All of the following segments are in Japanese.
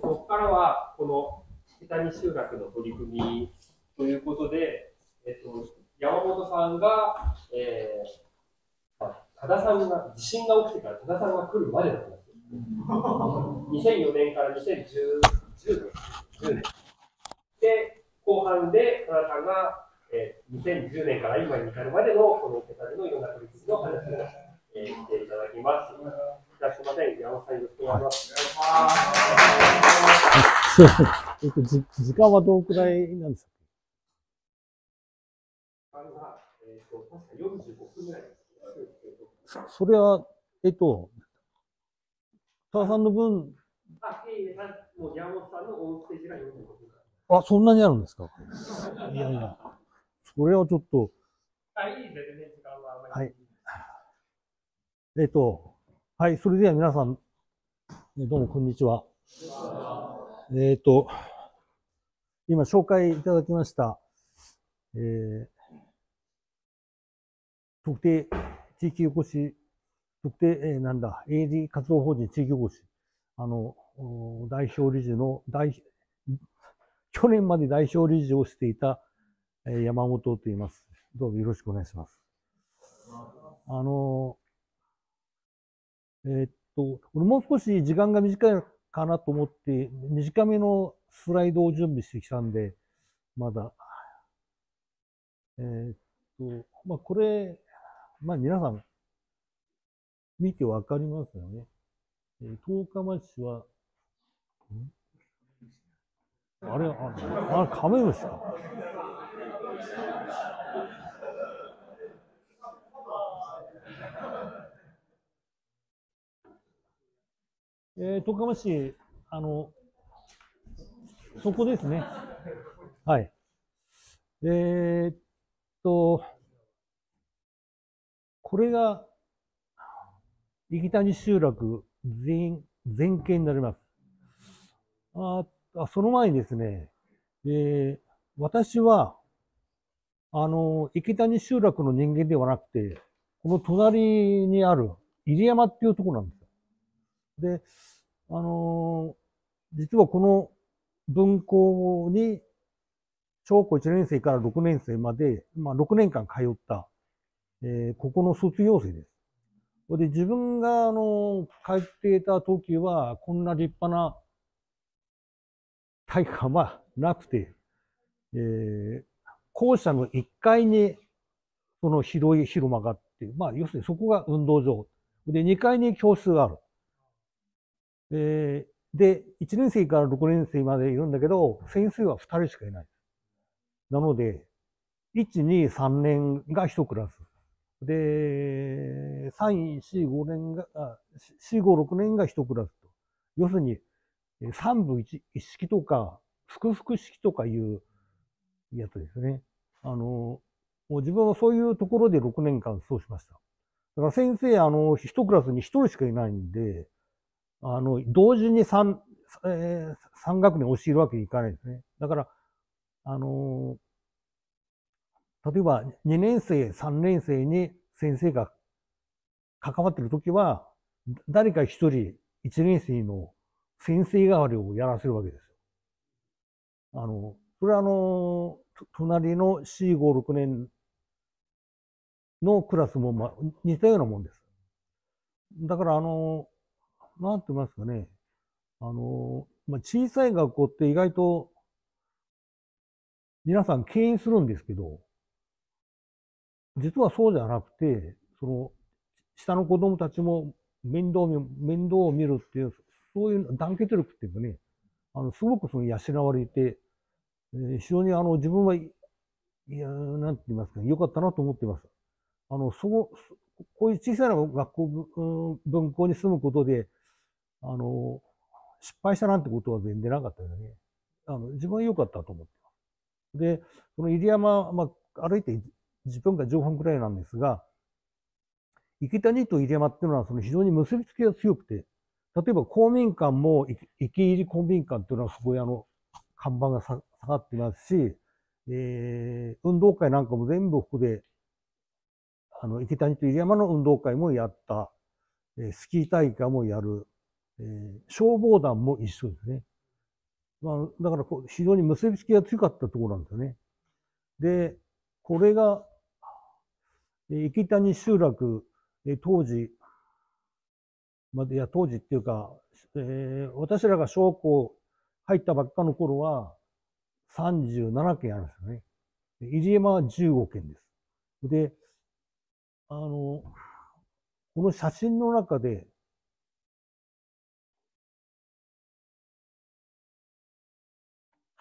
ここからは、この北谷集落の取り組みということで、えっと、山本さんが、えー、多田さんが、地震が起きてから多田さんが来るまでの話です。2004年から2010年。で、後半で多田さんが、えー、2010年から今に至るまでのこの北谷のいろんな取り組みの話を、えー、していただきます。らいま山さん、よろしくお願いします。はえっと、時間はどのくらいなんですかっ、分それは、えっと、沢さんの分。あ、いいもう山本さんの45分あ、そんなにあるんですかいやいや。それはちょっと。い時間はあまり。はい。えっと、はい、それでは皆さん、どうもこんにちは。えっ、ー、と、今紹介いただきました、えー、特定地域おこし、特定、えー、なんだ、AD 活動法人地域おこし、あの、代表理事の、代去年まで代表理事をしていた、えー、山本と言います。どうぞよろしくお願いします。あの、えー、っと、俺もう少し時間が短いかなと思って、短めのスライドを準備してきたんで、まだ。えー、っと、まあ、これ、まあ、皆さん、見てわかりますよね。えー、十日町は、んあれ、あれ、あれカメムシか。えー、徳川市、あの、そこですね。はい。えー、っと、これが、池谷集落全、全県になります。ああその前にですね、えー、私は、あの、池谷集落の人間ではなくて、この隣にある入山っていうところなんです。で、あのー、実はこの分校に、小学校1年生から6年生まで、まあ、6年間通った、えー、ここの卒業生です。で、自分が、あの、帰っていた時は、こんな立派な体育館はなくて、えー、校舎の1階に、その広い広間があって、まあ、要するにそこが運動場。で、2階に教室がある。で、で、1年生から6年生までいるんだけど、先生は2人しかいない。なので、1、2、3年が1クラス。で、3、4、5年が、4、5、6年が1クラスと。要するに、三部一一式とか、複々式とかいうやつですね。あの、もう自分はそういうところで6年間そうしました。だから先生、あの、一クラスに一人しかいないんで、あの、同時に三、えー、三学年教えるわけにいかないですね。だから、あのー、例えば二年生、三年生に先生が関わってるときは、誰か一人、一年生の先生代わりをやらせるわけですよ。あの、それはあの、隣の C5、6年のクラスも、ま、似たようなもんです。だからあの、なんて言いますかね、あの、まあ、小さい学校って意外と皆さん敬遠するんですけど、実はそうじゃなくて、その、下の子供たちも面倒見面倒を見るっていう、そういう団結力っていうかね、あの、すごくその養われて、えー、非常にあの、自分は、いや、なんて言いますか、良かったなと思っています。あの、そう、こういう小さな学校、文校に住むことで、あの、失敗したなんてことは全然なかったよね。あの、自分は良かったと思ってます。で、その入山、まあ、歩いて10分か1 0分くらいなんですが、池谷と入山っていうのはその非常に結びつきが強くて、例えば公民館も、池入り公民館っていうのはすごいあの、看板が下がってますし、えー、運動会なんかも全部ここで、あの、池谷と入山の運動会もやった、えー、スキー大会もやる、えー、消防団も一緒ですね。まあ、だからこう非常に結びつきが強かったところなんですよね。で、これが、池谷集落、当時、まあ、いや、当時っていうか、えー、私らが小校入ったばっかの頃は、37件あるんですよね。入山は15件です。で、あの、この写真の中で、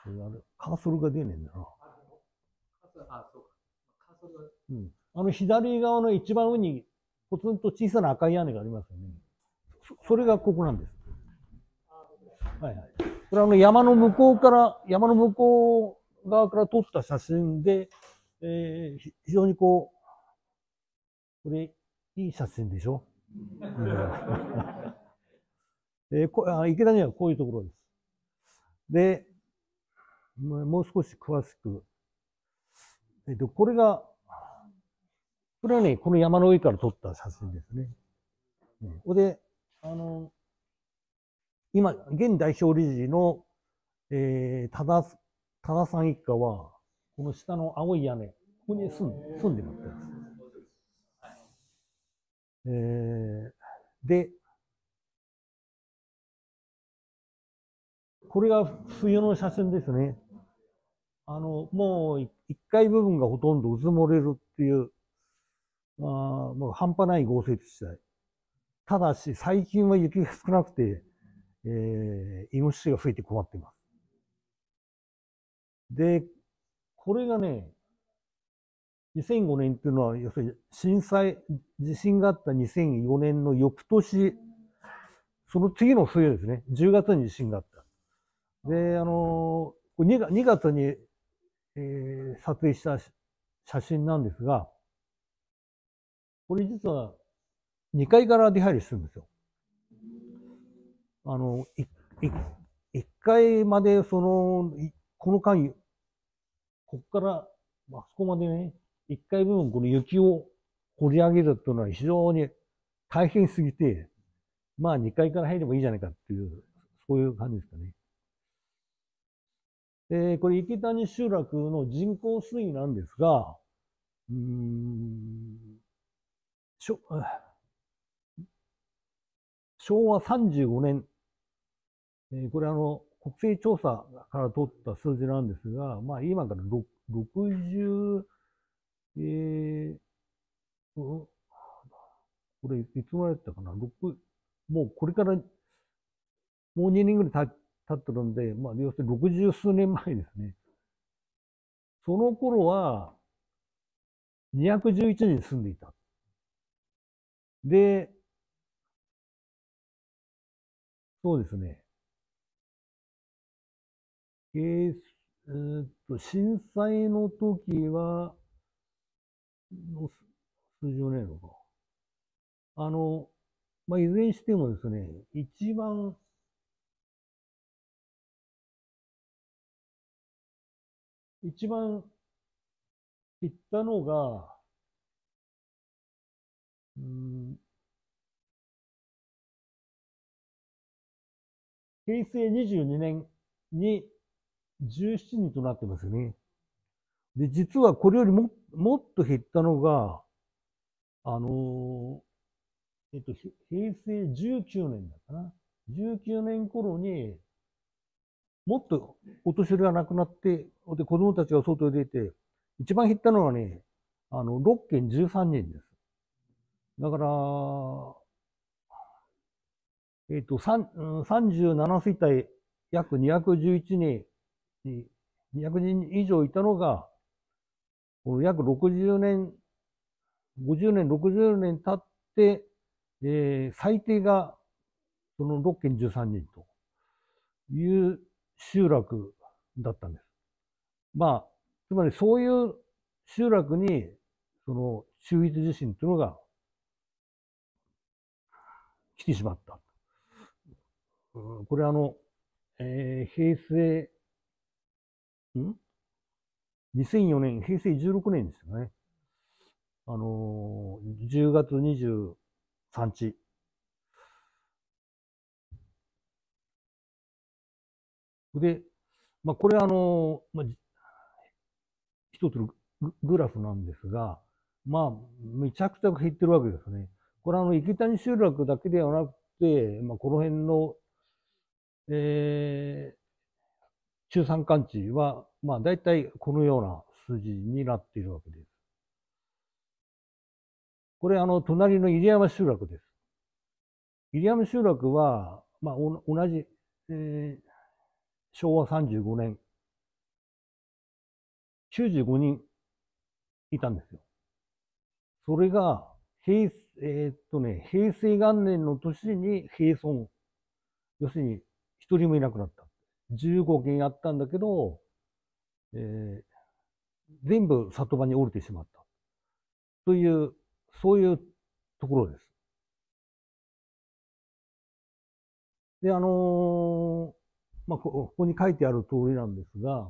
あれ、カーソルが出ねえんだな。あ、あの左側の一番上にポツンと小さな赤い屋根がありますよね。そそれがここなんです。はいはい。これはあの山の向こうから、山の向こう側から撮った写真で、えー、非常にこう、これ、いい写真でしょ えー、こあ池田にはこういうところです。で、もう少し詳しく。えっと、これが、これはね、この山の上から撮った写真ですね。ここで、あの、今、現代表理事の、えー、多田、多田さん一家は、この下の青い屋根、ここに住ん住んでもらってます。えー、で、これが冬の写真ですね。あの、もう一階部分がほとんど渦漏もれるっていう、あもう半端ない豪雪地帯。ただし、最近は雪が少なくて、えー、イノシシが増えて困っています。で、これがね、2005年っていうのは、要するに震災、地震があった2004年の翌年、その次の冬ですね、10月に地震があった。で、あのー、2, 月にえ撮影した写真なんですが、これ実は2階から出入りするんですよ。あの、1階まで、その、この間、こっから、あそこまでね、1階部分、この雪を掘り上げるというのは非常に大変すぎて、まあ2階から入ればいいじゃないかっていう、そういう感じですかね。えー、これ、池谷集落の人口推移なんですが、うん、昭和35年、えー、これあの、国勢調査から取った数字なんですが、まあ今から60、えー、これいつもだれたかな、6、もうこれからもう2年ぐらい経っ経ってるんで、まあ、要するに60数年前ですね。その頃は、211人住んでいた。で、そうですね。えー、えっと、震災の時は、の数字はねえのか。あの、まあ、いずれにしてもですね、一番一番行ったのが、うん、平成22年に17人となってますよね。で、実はこれよりも、もっと減ったのが、あのー、えっと、平成19年だったな。19年頃に、もっとお年寄りが亡くなって、で、子供たちが外に出て、一番減ったのはね、あの、6件13人です。だから、えっ、ー、と、37世帯約211人、200人以上いたのが、この約60年、50年、60年経って、えー、最低がその6件13人という集落だったんです。まあ、つまりそういう集落に、その中立地震というのが来てしまった。これあの、えー、平成、ん ?2004 年、平成16年ですよね。あのー、10月23日で、まあ、これあの、まあ、一つのグラフなんですが、まあ、めちゃくちゃ減ってるわけですね。これあの、池谷集落だけではなくて、まあ、この辺の、えー、中山間地は、まあ、大体このような数字になっているわけです。これあの、隣の入山集落です。入山集落は、まあ、同じ、えー昭和35年、95人いたんですよ。それが、平、えー、っとね、平成元年の年に平村。要するに、一人もいなくなった。15件やったんだけど、えー、全部里場に降りてしまった。という、そういうところです。で、あのーまあ、ここに書いてある通りなんですが、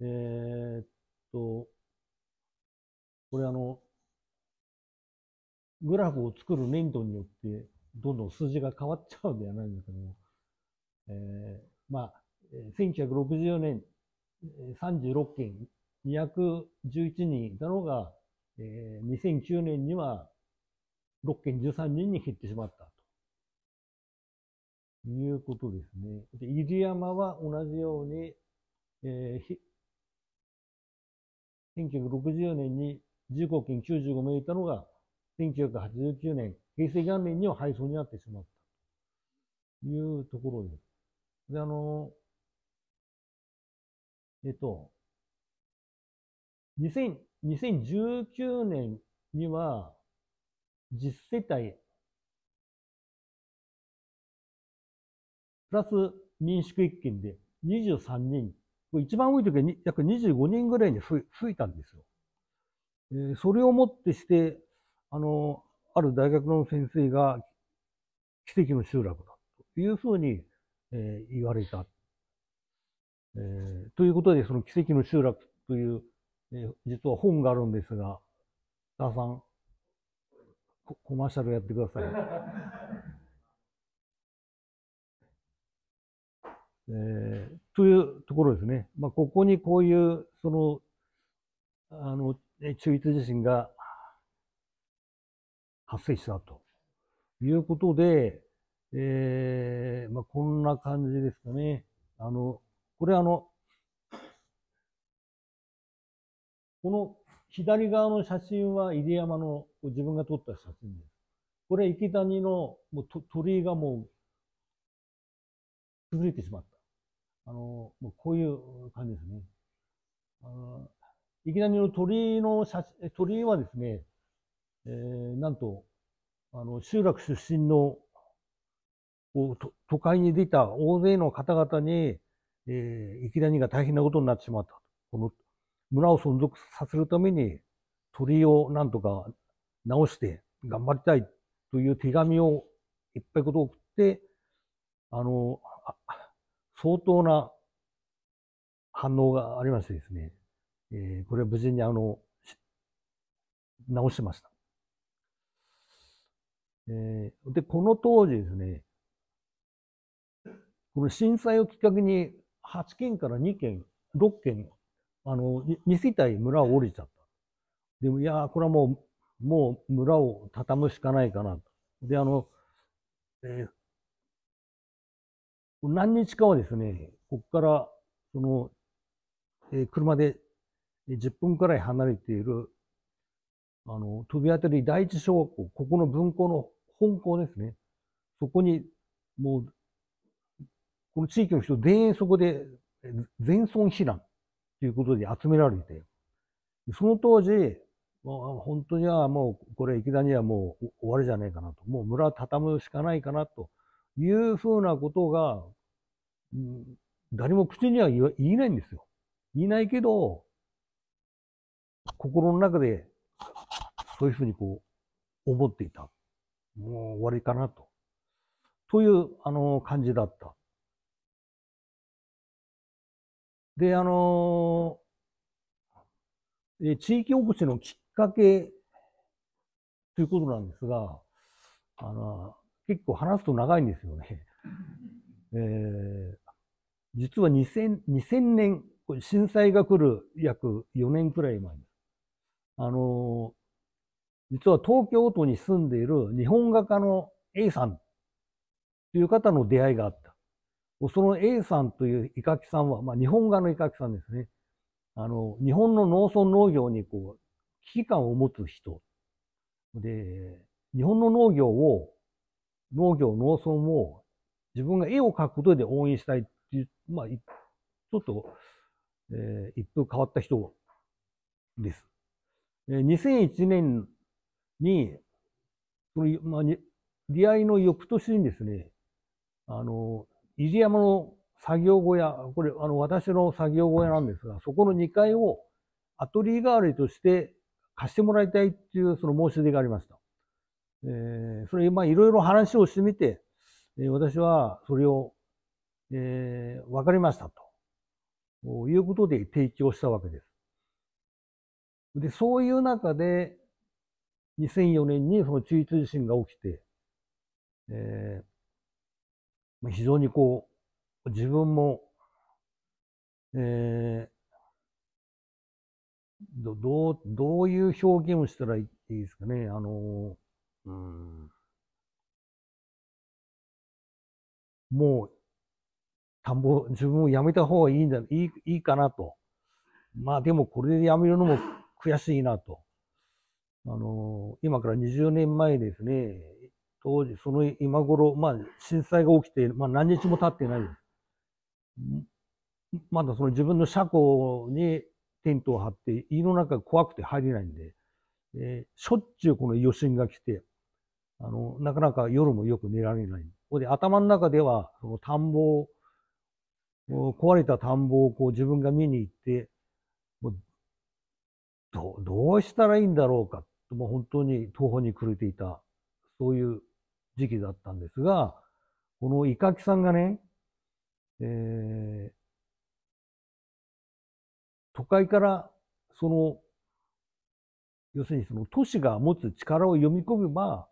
えー、っと、これあの、グラフを作るメ度トによって、どんどん数字が変わっちゃうんではないんですけども、えー、まあ、1 9 6 0年36件、211人いたのが、えー、2009年には6件13人に減ってしまったと。いうことですね。で、入山は同じように、えー、1960年に15圏95名いたのが、1989年、平成元年には廃村になってしまった。いうところです。で、あの、えっと、2 0 1 9年には、実世帯プラス民宿一軒で23人、一番多い時は約25人ぐらいに増えたんですよ。えー、それをもってして、あの、ある大学の先生が奇跡の集落だというふうに、えー、言われた、えー。ということで、その奇跡の集落という、えー、実は本があるんですが、田さん、コマーシャルやってください。えー、というところですね。まあ、ここにこういう、その、あの、中立地震が発生したということで、えー、まあ、こんな感じですかね。あの、これあの、この左側の写真は入山の自分が撮った写真です。これ池谷のもう鳥居がもう崩れてしまった。あの、もうこういう感じですね。あいきなりの鳥の写真、鳥はですね、えー、なんと、あの、集落出身の、都会に出た大勢の方々に、えー、いきなりが大変なことになってしまった。この村を存続させるために、鳥居をなんとか直して頑張りたいという手紙をいっぱいこと送って、あの、あ相当な反応がありましてですね、えー、これは無事にあの、直しました。えー、で、この当時ですね、この震災をきっかけに8件から2件、6件、あの、2世帯村を降りちゃった。でも、いやこれはもう、もう村を畳むしかないかな。で、あの、えー、何日かはですね、ここから、その、えー、車で10分くらい離れている、あの、飛び当たり第一小学校、ここの分校の本校ですね。そこに、もう、この地域の人全員そこで全村避難ということで集められて、その当時、本当にはもうこれ池田にはもう終わりじゃないかなと、もう村畳むしかないかなというふうなことが、うん、誰も口には言えないんですよ。言えないけど、心の中で、そういうふうにこう、思っていた。もう終わりかなと。という、あの、感じだった。で、あのー、地域おこしのきっかけということなんですが、あの、結構話すと長いんですよね。えー、実は 2000, 2000年、震災が来る約4年くらい前に、あの、実は東京都に住んでいる日本画家の A さんという方の出会いがあった。その A さんというイカキさんは、まあ、日本画のイカキさんですね。あの、日本の農村農業にこう、危機感を持つ人。で、日本の農業を農業、農村を自分が絵を描くことで応援したいっていう、まあ、ちょっと、えー、一風変わった人です。えー、2001年に、その、まあ、出会いの翌年にですね、あの、入山の作業小屋、これ、あの、私の作業小屋なんですが、そこの2階をアトリエ代わりとして貸してもらいたいっていうその申し出がありました。えー、それ、まあ、いろいろ話をしてみて、えー、私はそれを、えー、わかりましたと。ということで提供したわけです。で、そういう中で、2004年にその中立地震が起きて、えー、非常にこう、自分も、えー、ど、どう、どういう表現をしたらいいですかね。あのーうん。もう、田んぼ、自分をやめた方がいいんだ、いい、いいかなと。まあでもこれでやめるのも悔しいなと。あの、今から20年前ですね、当時、その今頃、まあ震災が起きて、まあ何日も経ってないまだその自分の車庫にテントを張って、家の中怖くて入れないんで、えー、しょっちゅうこの余震が来て、あの、なかなか夜もよく寝られない。ここで頭の中では、その田んぼを、壊れた田んぼをこう自分が見に行って、もうどどうしたらいいんだろうか、もう本当に途方に暮れていた、そういう時期だったんですが、このイカキさんがね、えー、都会からその要するにその都市が持つ力を読み込めば、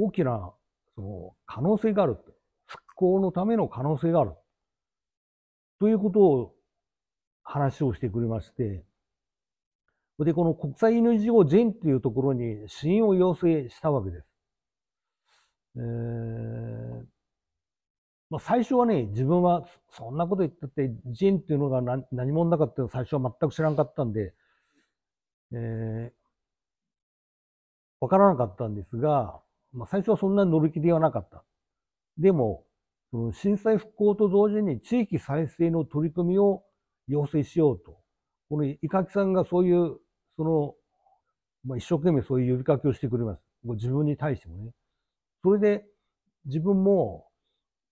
大きなその可能性がある。復興のための可能性がある。ということを話をしてくれまして、で、この国際 NGO ジェンっていうところに支援を要請したわけです。えー、まあ、最初はね、自分はそんなこと言ったって、ジェンっていうのが何何者なかったの最初は全く知らなかったんで、えー、わからなかったんですが、まあ、最初はそんなに乗る気ではなかった。でも、震災復興と同時に地域再生の取り組みを要請しようと。この伊垣さんがそういう、その、まあ、一生懸命そういう呼びかけをしてくれます。自分に対してもね。それで自分も、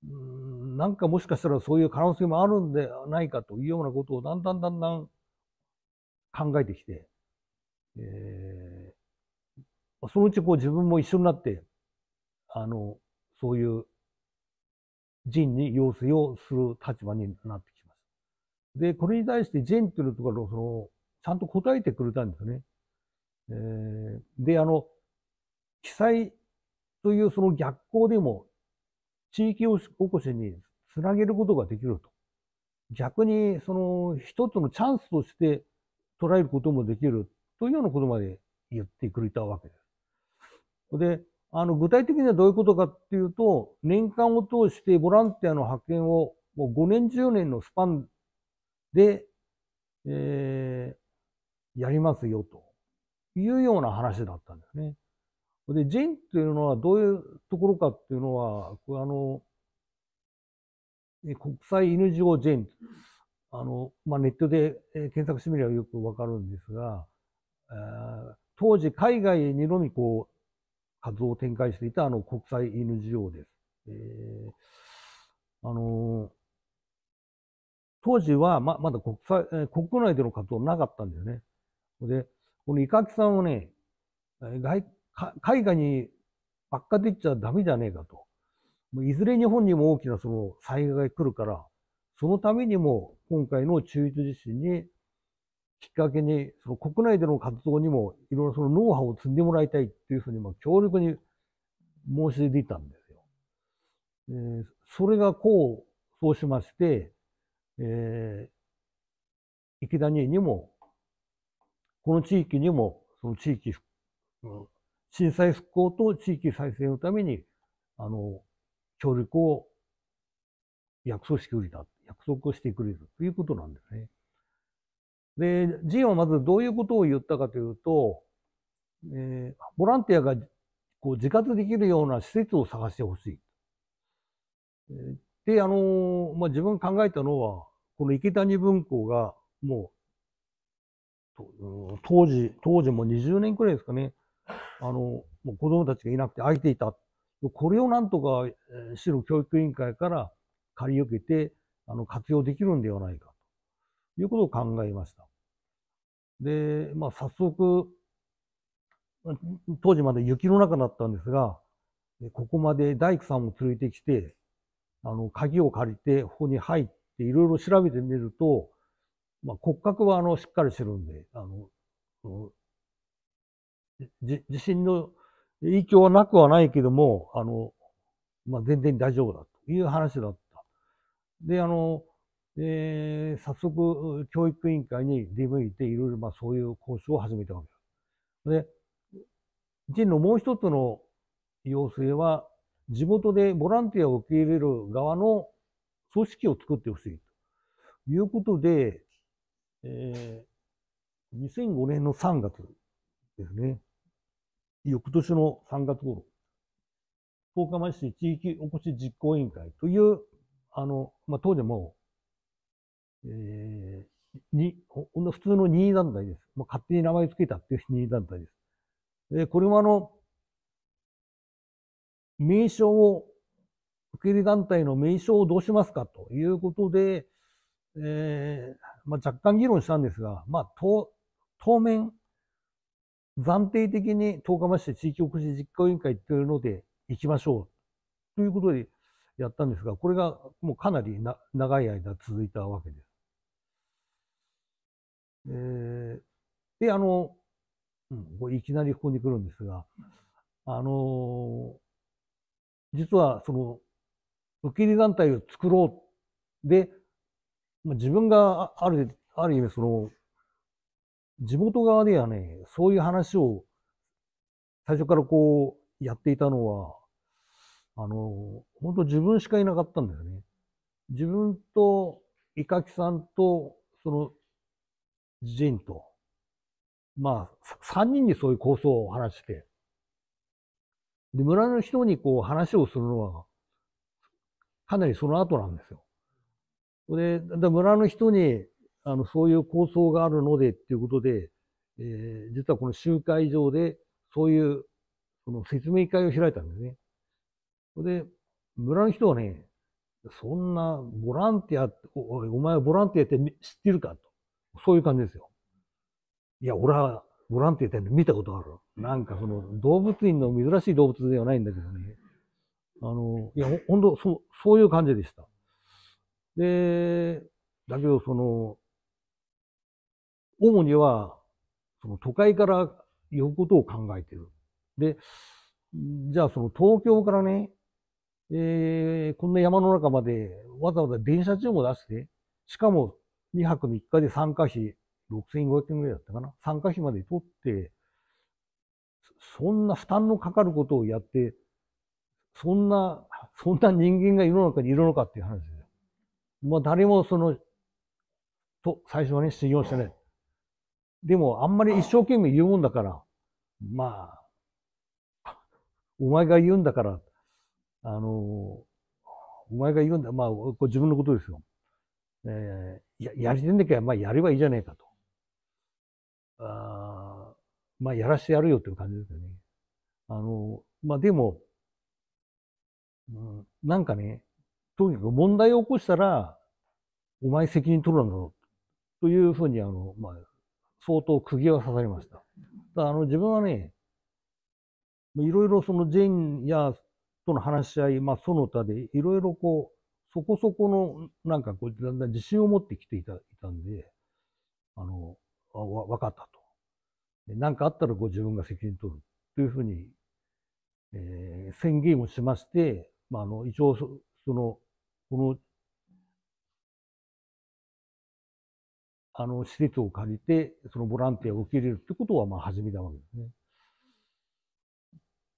んなんかもしかしたらそういう可能性もあるんではないかというようなことをだんだんだんだん考えてきて、えー、そのうちこう自分も一緒になって、あの、そういう人に要請をする立場になってきました。で、これに対して人っていうところその、ちゃんと答えてくれたんですよね。えー、で、あの、記載というその逆行でも、地域おこしにつなげることができると。逆に、その、一つのチャンスとして捉えることもできるというようなことまで言ってくれたわけです。で、あの、具体的にはどういうことかっていうと、年間を通してボランティアの派遣をもう5年、10年のスパンで、えー、やりますよというような話だったんですね。で、ジェンというのはどういうところかっていうのは、あの、国際 NGO ジェン、あの、まあ、ネットで検索してみればよくわかるんですが、当時海外にのみこう、活動を展開していたあの国際 NGO です。えー、あのー、当時はままだ国際、えー、国内での活動なかったんだよね。で、このイカキさんをね、外海外にばっかっちゃダメじゃねえかと。もういずれ日本にも大きなその災害が来るから、そのためにも今回の中越地震にきっかけに、その国内での活動にもいろいろそのノウハウを積んでもらいたいっていうふうに、まあ、強力に申し出ていたんですよ。えー、それがこう、そうしまして、えー、池谷にも、この地域にも、その地域、震災復興と地域再生のために、あの、協力を約束してくれた、約束をしてくれるということなんですね。で、ジンはまずどういうことを言ったかというと、えー、ボランティアがこう自活できるような施設を探してほしい。で、あのまあ、自分考えたのは、この池谷文庫がもう、当時、当時も20年くらいですかね、あの、もう子供たちがいなくて空いていた。これをなんとか、市の教育委員会から借り受けて、あの、活用できるんではないか。いうことを考えました。で、まあ、早速、当時まで雪の中だったんですが、ここまで大工さんを連れてきて、あの、鍵を借りて、ここに入っていろいろ調べてみると、まあ、骨格はあの、しっかりしてるんで、あの、地震の影響はなくはないけども、あの、まあ、全然大丈夫だという話だった。で、あの、で、早速、教育委員会に出向いて、いろいろまあそういう交渉を始めたわけです。で、一のもう一つの要請は、地元でボランティアを受け入れる側の組織を作ってほしいということで、えー、2005年の3月ですね。翌年の3月頃、福岡町市地域おこし実行委員会という、あの、まあ、当時もえー、に、普通の任意団体です。まあ、勝手に名前つけたっていう任意団体です。で、これはあの、名称を、受け入れ団体の名称をどうしますかということで、えー、まあ、若干議論したんですが、まあ、当、当面、暫定的に十日町市地域おこし実行委員会っていうので行きましょう。ということでやったんですが、これがもうかなりな長い間続いたわけです。えー、で、あの、うん、いきなりここに来るんですが、あのー、実はその、受け入れ団体を作ろう。で、まあ、自分がある、ある意味その、地元側ではね、そういう話を最初からこうやっていたのは、あの、本当自分しかいなかったんだよね。自分と、イカキさんと、その人と、まあ、三人にそういう構想を話して、で、村の人にこう話をするのは、かなりその後なんですよ。で、で村の人に、あの、そういう構想があるのでっていうことで、えー、実はこの集会場で、そういう、その説明会を開いたんですね。で、村の人はね、そんなボランティア、おお前はボランティアって知ってるかと。そういう感じですよ。いや、俺はボランティアで見たことある。なんかその動物園の珍しい動物ではないんだけどね。あの、いや、ほんと、そう、そういう感じでした。で、だけどその、主には、その都会から行くことを考えてる。で、じゃあその東京からね、えー、こんな山の中までわざわざ電車中も出して、しかも2泊3日で参加費6500円ぐらいだったかな。参加費まで取って、そんな負担のかかることをやって、そんな、そんな人間が世の中にいるのかっていう話ですよ。まあ誰もその、と、最初はね、信用してな、ね。でもあんまり一生懸命言うもんだから、まあ、お前が言うんだから、あの、お前が言うんだ、まあ、これ自分のことですよ。えー、ややりてんだけど、まあやればいいじゃねえかと。あまあやらしてやるよという感じですよね。あの、まあでも、うん、なんかね、とにかく問題を起こしたら、お前責任取るんだぞ、というふうに、あの、まあ、相当釘は刺されました。だあの、自分はね、いろいろそのジェンやとの話し合い、まあ、その他でいろいろこう、そこそこの、なんかこう、だんだん自信を持ってきていたいたんで、あの、あわ、分かったと。何かあったらご自分が責任取るというふうに、えー、宣言をしまして、まあ、あの、一応そ、その、この、あの、施設を借りて、そのボランティアを受け入れるってことは、まあ、始めたわけですね。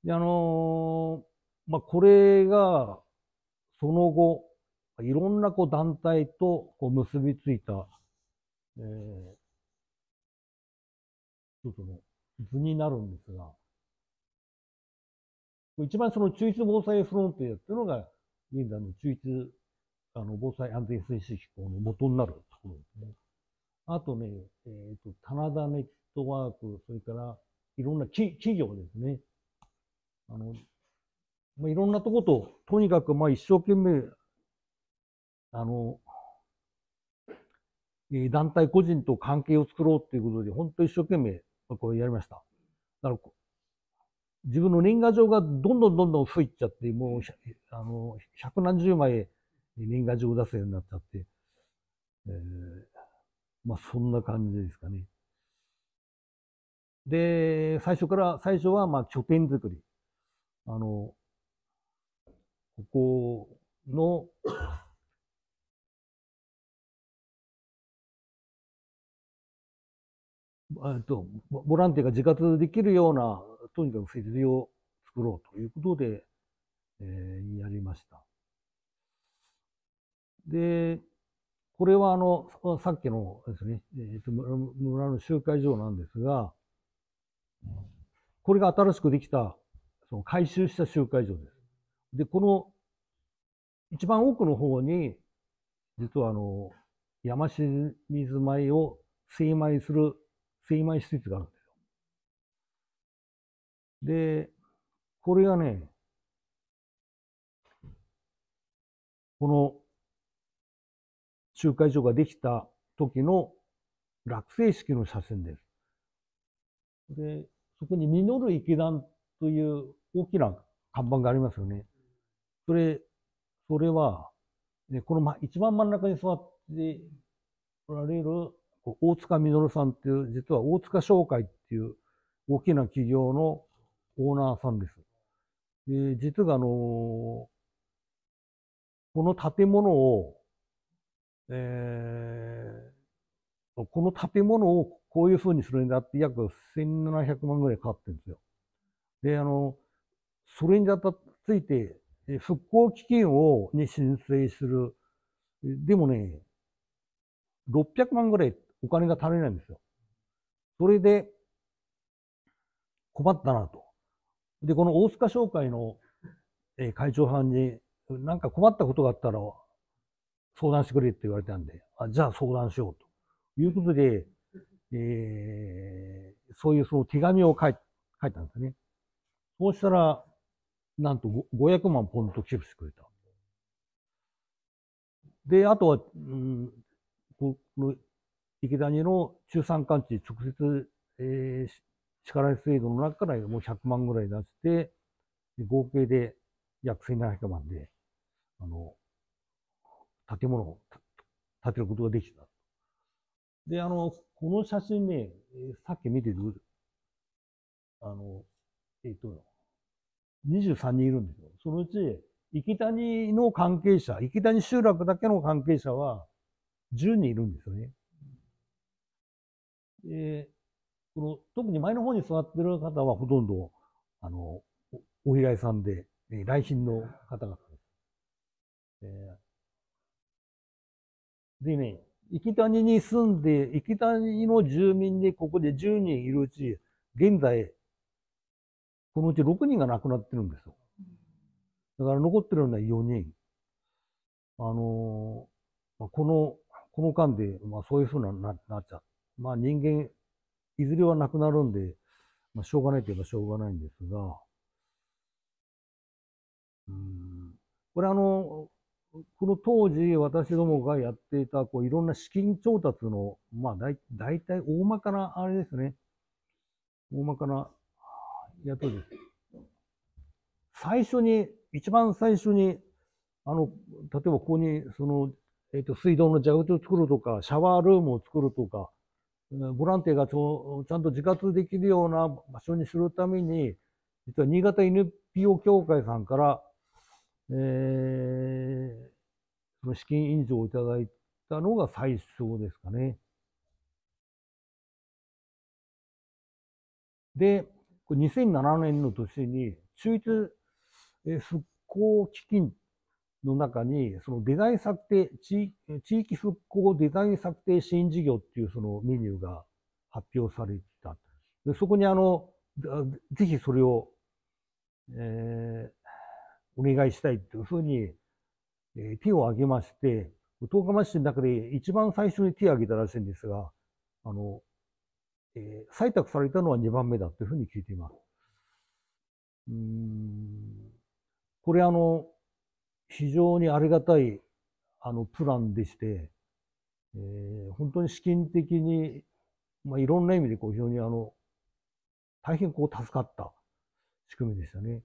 で、あのー、まあ、これが、その後、いろんなこう団体とこう結びついた、えー、ちょっと図になるんですが、一番その中一防災フロンティアっていうのが、現在の中一あの防災安全推進機構の元になるところですね。あとね、えっ、ー、と、棚田ネットワーク、それからいろんな企業ですね。あの、まあ、いろんなとこと、とにかくまあ一生懸命あの、え団体個人と関係を作ろうっていうことで、本当一生懸命これやりました。だから自分の年賀状がどんどんどんどん増えちゃって、もう、あの、百何十枚年賀状を出すようになっちゃって、えー、まあそんな感じですかね。で、最初から、最初はまあ拠点作り。あの、ここのえっと、ボランティアが自活できるような、とにかく設備を作ろうということで、えー、やりました。で、これはあの、さっきのですね、えー、と村の集会場なんですが、これが新しくできた、その改修した集会場です。で、この一番奥の方に、実はあの、山清水米を精米する精米施設があるんだよ。で、これがね、この集会所ができた時の落成式の写真です。で、そこに実る池団という大きな看板がありますよね。それ、それは、ね、この、ま、一番真ん中に座っておられる大塚実さんっていう、実は大塚商会っていう大きな企業のオーナーさんです。で実があの、この建物を、えー、この建物をこういうふうにするんだって約1700万ぐらいかかってるんですよ。で、あの、それにあたついて、復興基金をに申請する。でもね、600万ぐらいお金が足りないんですよ。それで、困ったなと。で、この大塚商会の会長さんに、なんか困ったことがあったら、相談してくれって言われたんで、あじゃあ相談しようということで、えー、そういうその手紙を書い書いたんですね。そうしたら、なんと500万ポンド寄付してくれた。で、あとは、うん、この池谷の中山間地直接、えー、力水道制度の中からもう100万ぐらい出して、合計で約1700万で、あの、建物を建てることができた。で、あの、この写真ね、さっき見てる、あの、えっ、ー、と、23人いるんですよ。そのうち、池谷の関係者、池谷集落だけの関係者は10人いるんですよね。その特に前の方に座ってる方はほとんど、あの、お依頼さんで、ね、来賓の方々です。えー、でね、池谷に住んで、池谷の住民でここで10人いるうち、現在、このうち6人が亡くなってるんですよ。だから残ってるのは4人。あのー、この、この間で、まあそういうふうな、な、なっちゃう。まあ人間、いずれはなくなるんで、まあ、しょうがないといえばしょうがないんですが、これあの、この当時私どもがやっていた、こういろんな資金調達の、まあだい大体大まかなあれですね。大まかなやつです。最初に、一番最初に、あの、例えばここに、その、えっ、ー、と、水道の蛇口を作るとか、シャワールームを作るとか、ボランティアがちちゃんと自活できるような場所にするために、実は新潟 NPO 協会さんから、えー、その資金援助をいただいたのが最初ですかね。で、2007年の年に、中一復興基金の中に、そのデザイン策定地、地域復興デザイン策定支援事業っていうそのメニューが発表された。でそこにあの、ぜひそれを、えー、お願いしたいというふうに、えー、手を挙げまして、十日町市の中で一番最初に手を挙げたらしいんですが、あの、えー、採択されたのは2番目だというふうに聞いています。うんこれあの、非常にありがたいあのプランでして、えー、本当に資金的に、まあ、いろんな意味でこう非常にあの大変こう助かった仕組みでしたね。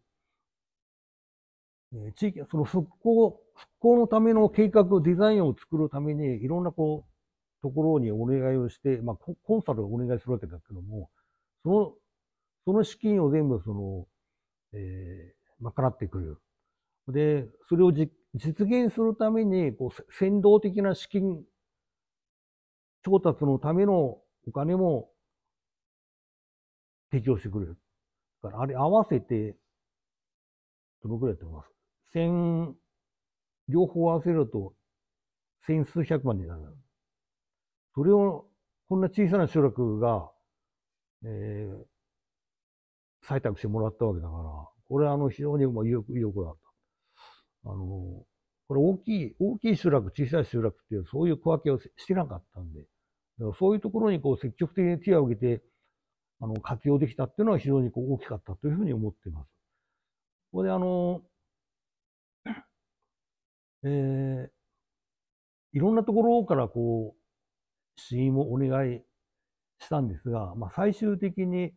えー、地域、その復興、復興のための計画、デザインを作るために、いろんなこう、ところにお願いをして、まあ、コンサルをお願いするわけだけども、その、その資金を全部その、えー、賄ってくれる。で、それを実現するために、こう、先導的な資金調達のためのお金も提供してくれる。だから、あれ合わせて、どのくらいやってます千、両方合わせると、千数百万になる。それを、こんな小さな集落が、えー、採択してもらったわけだから、これはあの非常にまあ有力有力だ。あの、これ大きい、大きい集落、小さい集落っていう、そういう区分けをしてなかったんで、だからそういうところにこう積極的に手を挙げて、あの、活用できたっていうのは非常にこう大きかったというふうに思っています。ここであの、えー、いろんなところからこう、支援をお願いしたんですが、まあ、最終的に、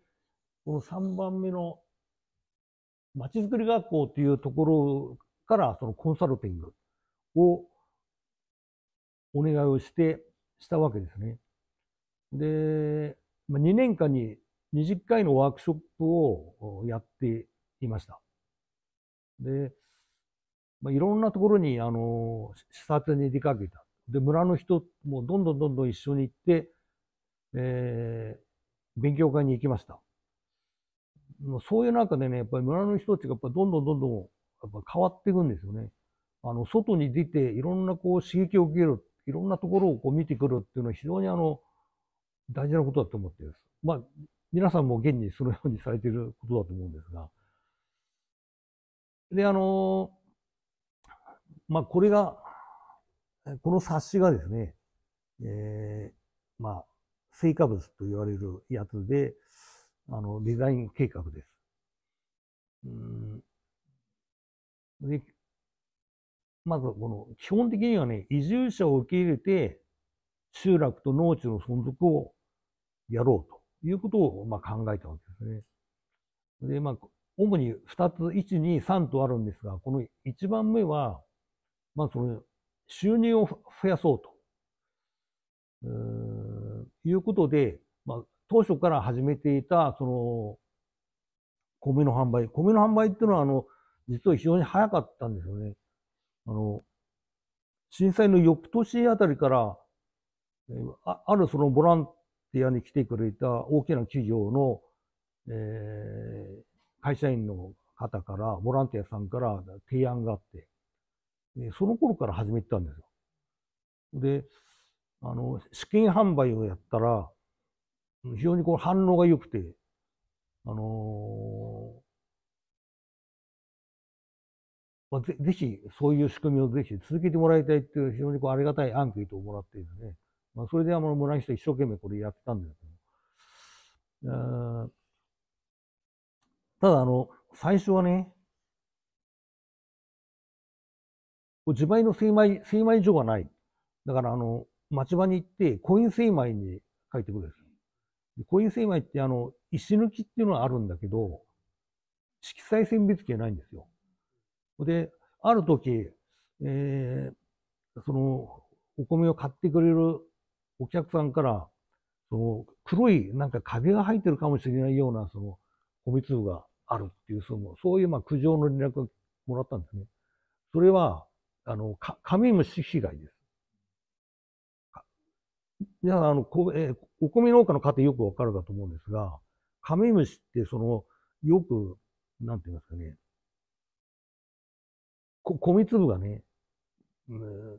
この3番目の、まちづくり学校っていうところからそのコンサルティングをお願いをして、したわけですね。で、2年間に20回のワークショップをやっていました。で、まあ、いろんなところに、あの、視察に出かけた。で、村の人もどんどんどんどん一緒に行って、えー、勉強会に行きました。そういう中でね、やっぱり村の人たちがやっぱどんどんどんどやっぱ変わっていくんですよね。あの、外に出て、いろんなこう刺激を受ける、いろんなところをこう見てくるっていうのは非常にあの、大事なことだと思っています。まあ、皆さんも現にそのようにされていることだと思うんですが。で、あの、まあ、これが、この冊子がですね、えー、まあ、成果物と言われるやつで、あの、デザイン計画です。で、まずこの、基本的にはね、移住者を受け入れて、集落と農地の存続をやろうということを、まあ、考えたわけですね。で、まあ、主に2つ、1、2、3とあるんですが、この1番目は、まあ、その、収入を増やそうと。ういうことで、まあ、当初から始めていた、その、米の販売。米の販売っていうのは、あの、実は非常に早かったんですよね。あの、震災の翌年あたりから、ああるそのボランティアに来てくれた大きな企業の、えー、会社員の方から、ボランティアさんから提案があって、その頃から始めてたんですよ。で、あの、資金販売をやったら、非常にこう反応が良くて、あのーまあ、ぜぜひそういう仕組みをぜひ続けてもらいたいっていう非常にこうありがたいアンケートをもらってるので、まあ、それであの村の人一生懸命これやってたんですけど、うん、ただあの最初はね自前の精米精米所がないだからあの町場に行ってコイン精米に書いてくるんですよ。コイン精米ってあの石抜きっていうのはあるんだけど色彩選別機はないんですよで、ある時、えー、その、お米を買ってくれるお客さんから、その、黒い、なんかカビが入ってるかもしれないような、その、米粒があるっていう、その、そういう、まあ、苦情の連絡をもらったんですね。それは、あの、か、カメムシ被害です。じゃあの、こえー、お米農家の方よくわかるかと思うんですが、カメムシって、その、よく、なんて言いますかね、こ米粒がね、うん、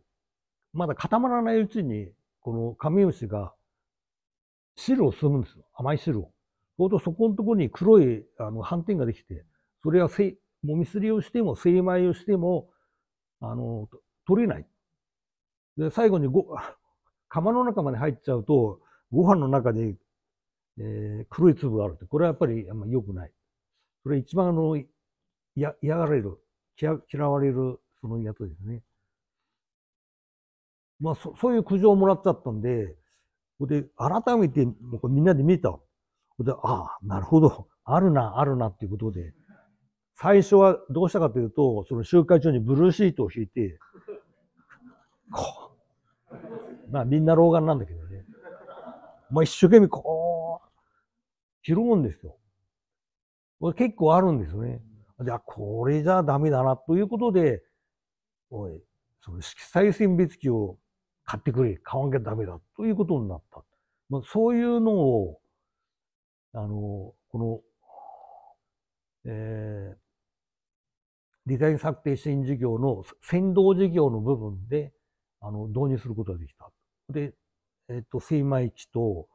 まだ固まらないうちに、このカメムシが汁を吸うんですよ。甘い汁を。そうとそこのところに黒いあの斑点ができて、それはせもみすりをしても、精米をしても、あの、取れない。で、最後にご、釜の中まで入っちゃうと、ご飯の中に、えー、黒い粒があるって、これはやっぱりあんま良くない。それ一番あの、嫌がられる嫌われるそのやつですね。まあそ、そういう苦情をもらっちゃったんで、で、改めてもうみんなで見た。で、ああ、なるほど。あるな、あるなっていうことで。最初はどうしたかというと、その集会中にブルーシートを敷いて、こう。まあみんな老眼なんだけどね。まあ一生懸命こう、拾うんですよ。結構あるんですよね。じゃあ、これじゃダメだな、ということで、おい、その色彩選別機を買ってくれ、買わなきゃダメだ、ということになった。まあ、そういうのを、あの、この、えー、デザイン策定支援事業の先導事業の部分で、あの、導入することができた。で、えっ、ー、と、精米機と、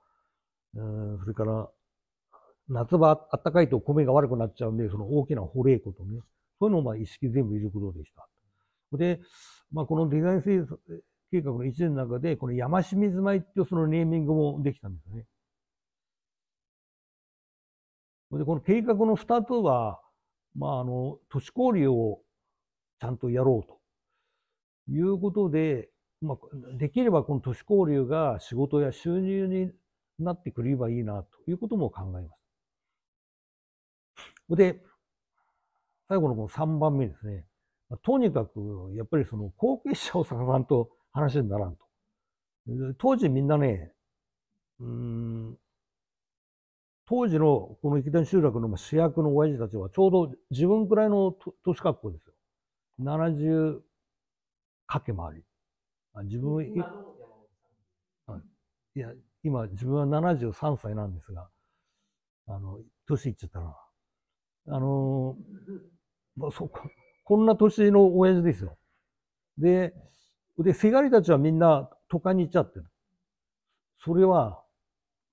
えー、それから、夏場あったかいと米が悪くなっちゃうんで、その大きな保冷庫とね、そういうのをまあ意識全部入れることでした。で、まあ、このデザイン計画の1年の中で、この山清水米っていうそのネーミングもできたんですよね。で、この計画の2つは、まあ、あの、都市交流をちゃんとやろうということで、まあ、できればこの都市交流が仕事や収入になってくればいいなということも考えます。で、最後のこの3番目ですね。とにかく、やっぱりその後継者を探さんと話にならんと。当時みんなね、うん、当時のこの駅伝集落の主役の親父たちはちょうど自分くらいの年格好ですよ。70かけ回り。自分いや、今自分は73歳なんですが、あの、年いっちゃったな。あの、まあ、そうか。こんな年の親父ですよ。で、で、せがりたちはみんな都会に行っちゃってる。それは、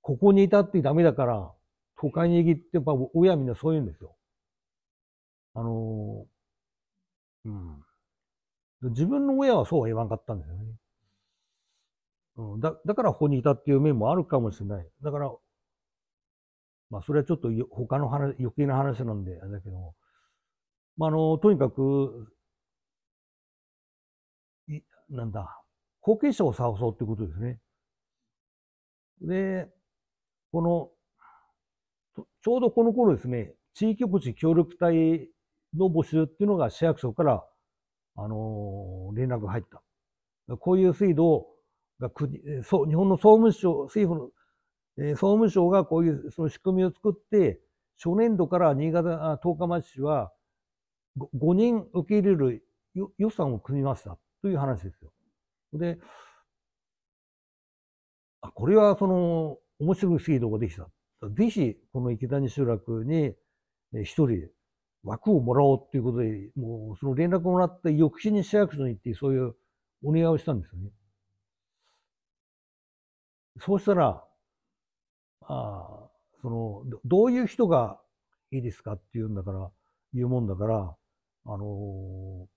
ここにいたってダメだから、都会に行きって、やっぱ親みんなそう言うんですよ。あの、うん。自分の親はそうは言わんかったんですよね。うん、だだからここにいたっていう面もあるかもしれない。だから、まあ、それはちょっと他の話、余計な話なんで、あれだけども、まあ、あの、とにかく、いなんだ、後継者を探そうってことですね。で、この、ちょうどこの頃ですね、地域保地協力隊の募集っていうのが市役所から、あのー、連絡が入った。こういう制度が国、そう、日本の総務省、政府の、えー、総務省がこういうその仕組みを作って、初年度から新潟、十日町市は5人受け入れる予算を組みましたという話ですよ。で、あこれはその面白い制度ができた。ぜひ、この池谷集落に一人枠をもらおうということで、もうその連絡をもらって翌日に市役所に行って、そういうお願いをしたんですよね。そうしたら、あそのどういう人がいいですかっていうんだから、いうもんだから、あの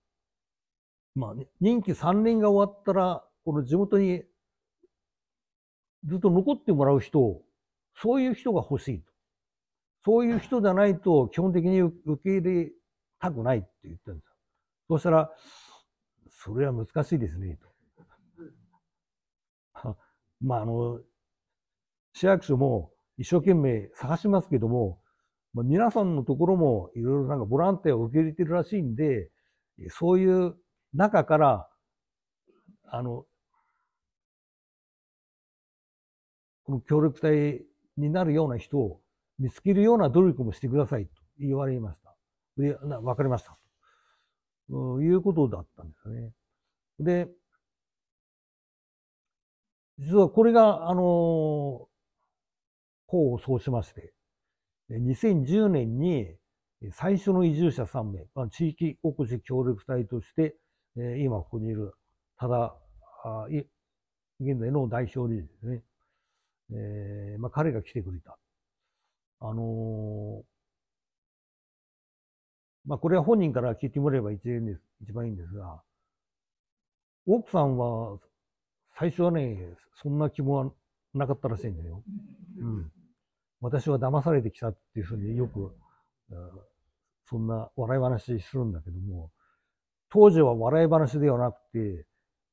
ー、まあ、任期3年が終わったら、この地元にずっと残ってもらう人を、そういう人が欲しいと。そういう人じゃないと基本的に受け入れたくないって言ったんですよ。そしたら、それは難しいですね、と。まあ、あの、市役所も一生懸命探しますけども、まあ、皆さんのところもいろいろなんかボランティアを受け入れてるらしいんで、そういう中から、あの、この協力隊になるような人を見つけるような努力もしてくださいと言われました。で、わかりました。ということだったんですね。で、実はこれが、あの、功を奏しまして、2010年に最初の移住者3名、まあ、地域おこし協力隊として、え今ここにいる、ただ、現在の代表理事ですね。えー、まあ、彼が来てくれた。あのー、まあ、これは本人から聞いてもらえば一円です、一番いいんですが、奥さんは、最初はね、そんな気もなかったらしいんだよ。うん。私は騙されてきたっていうふうによく、そんな笑い話するんだけども、当時は笑い話ではなくて、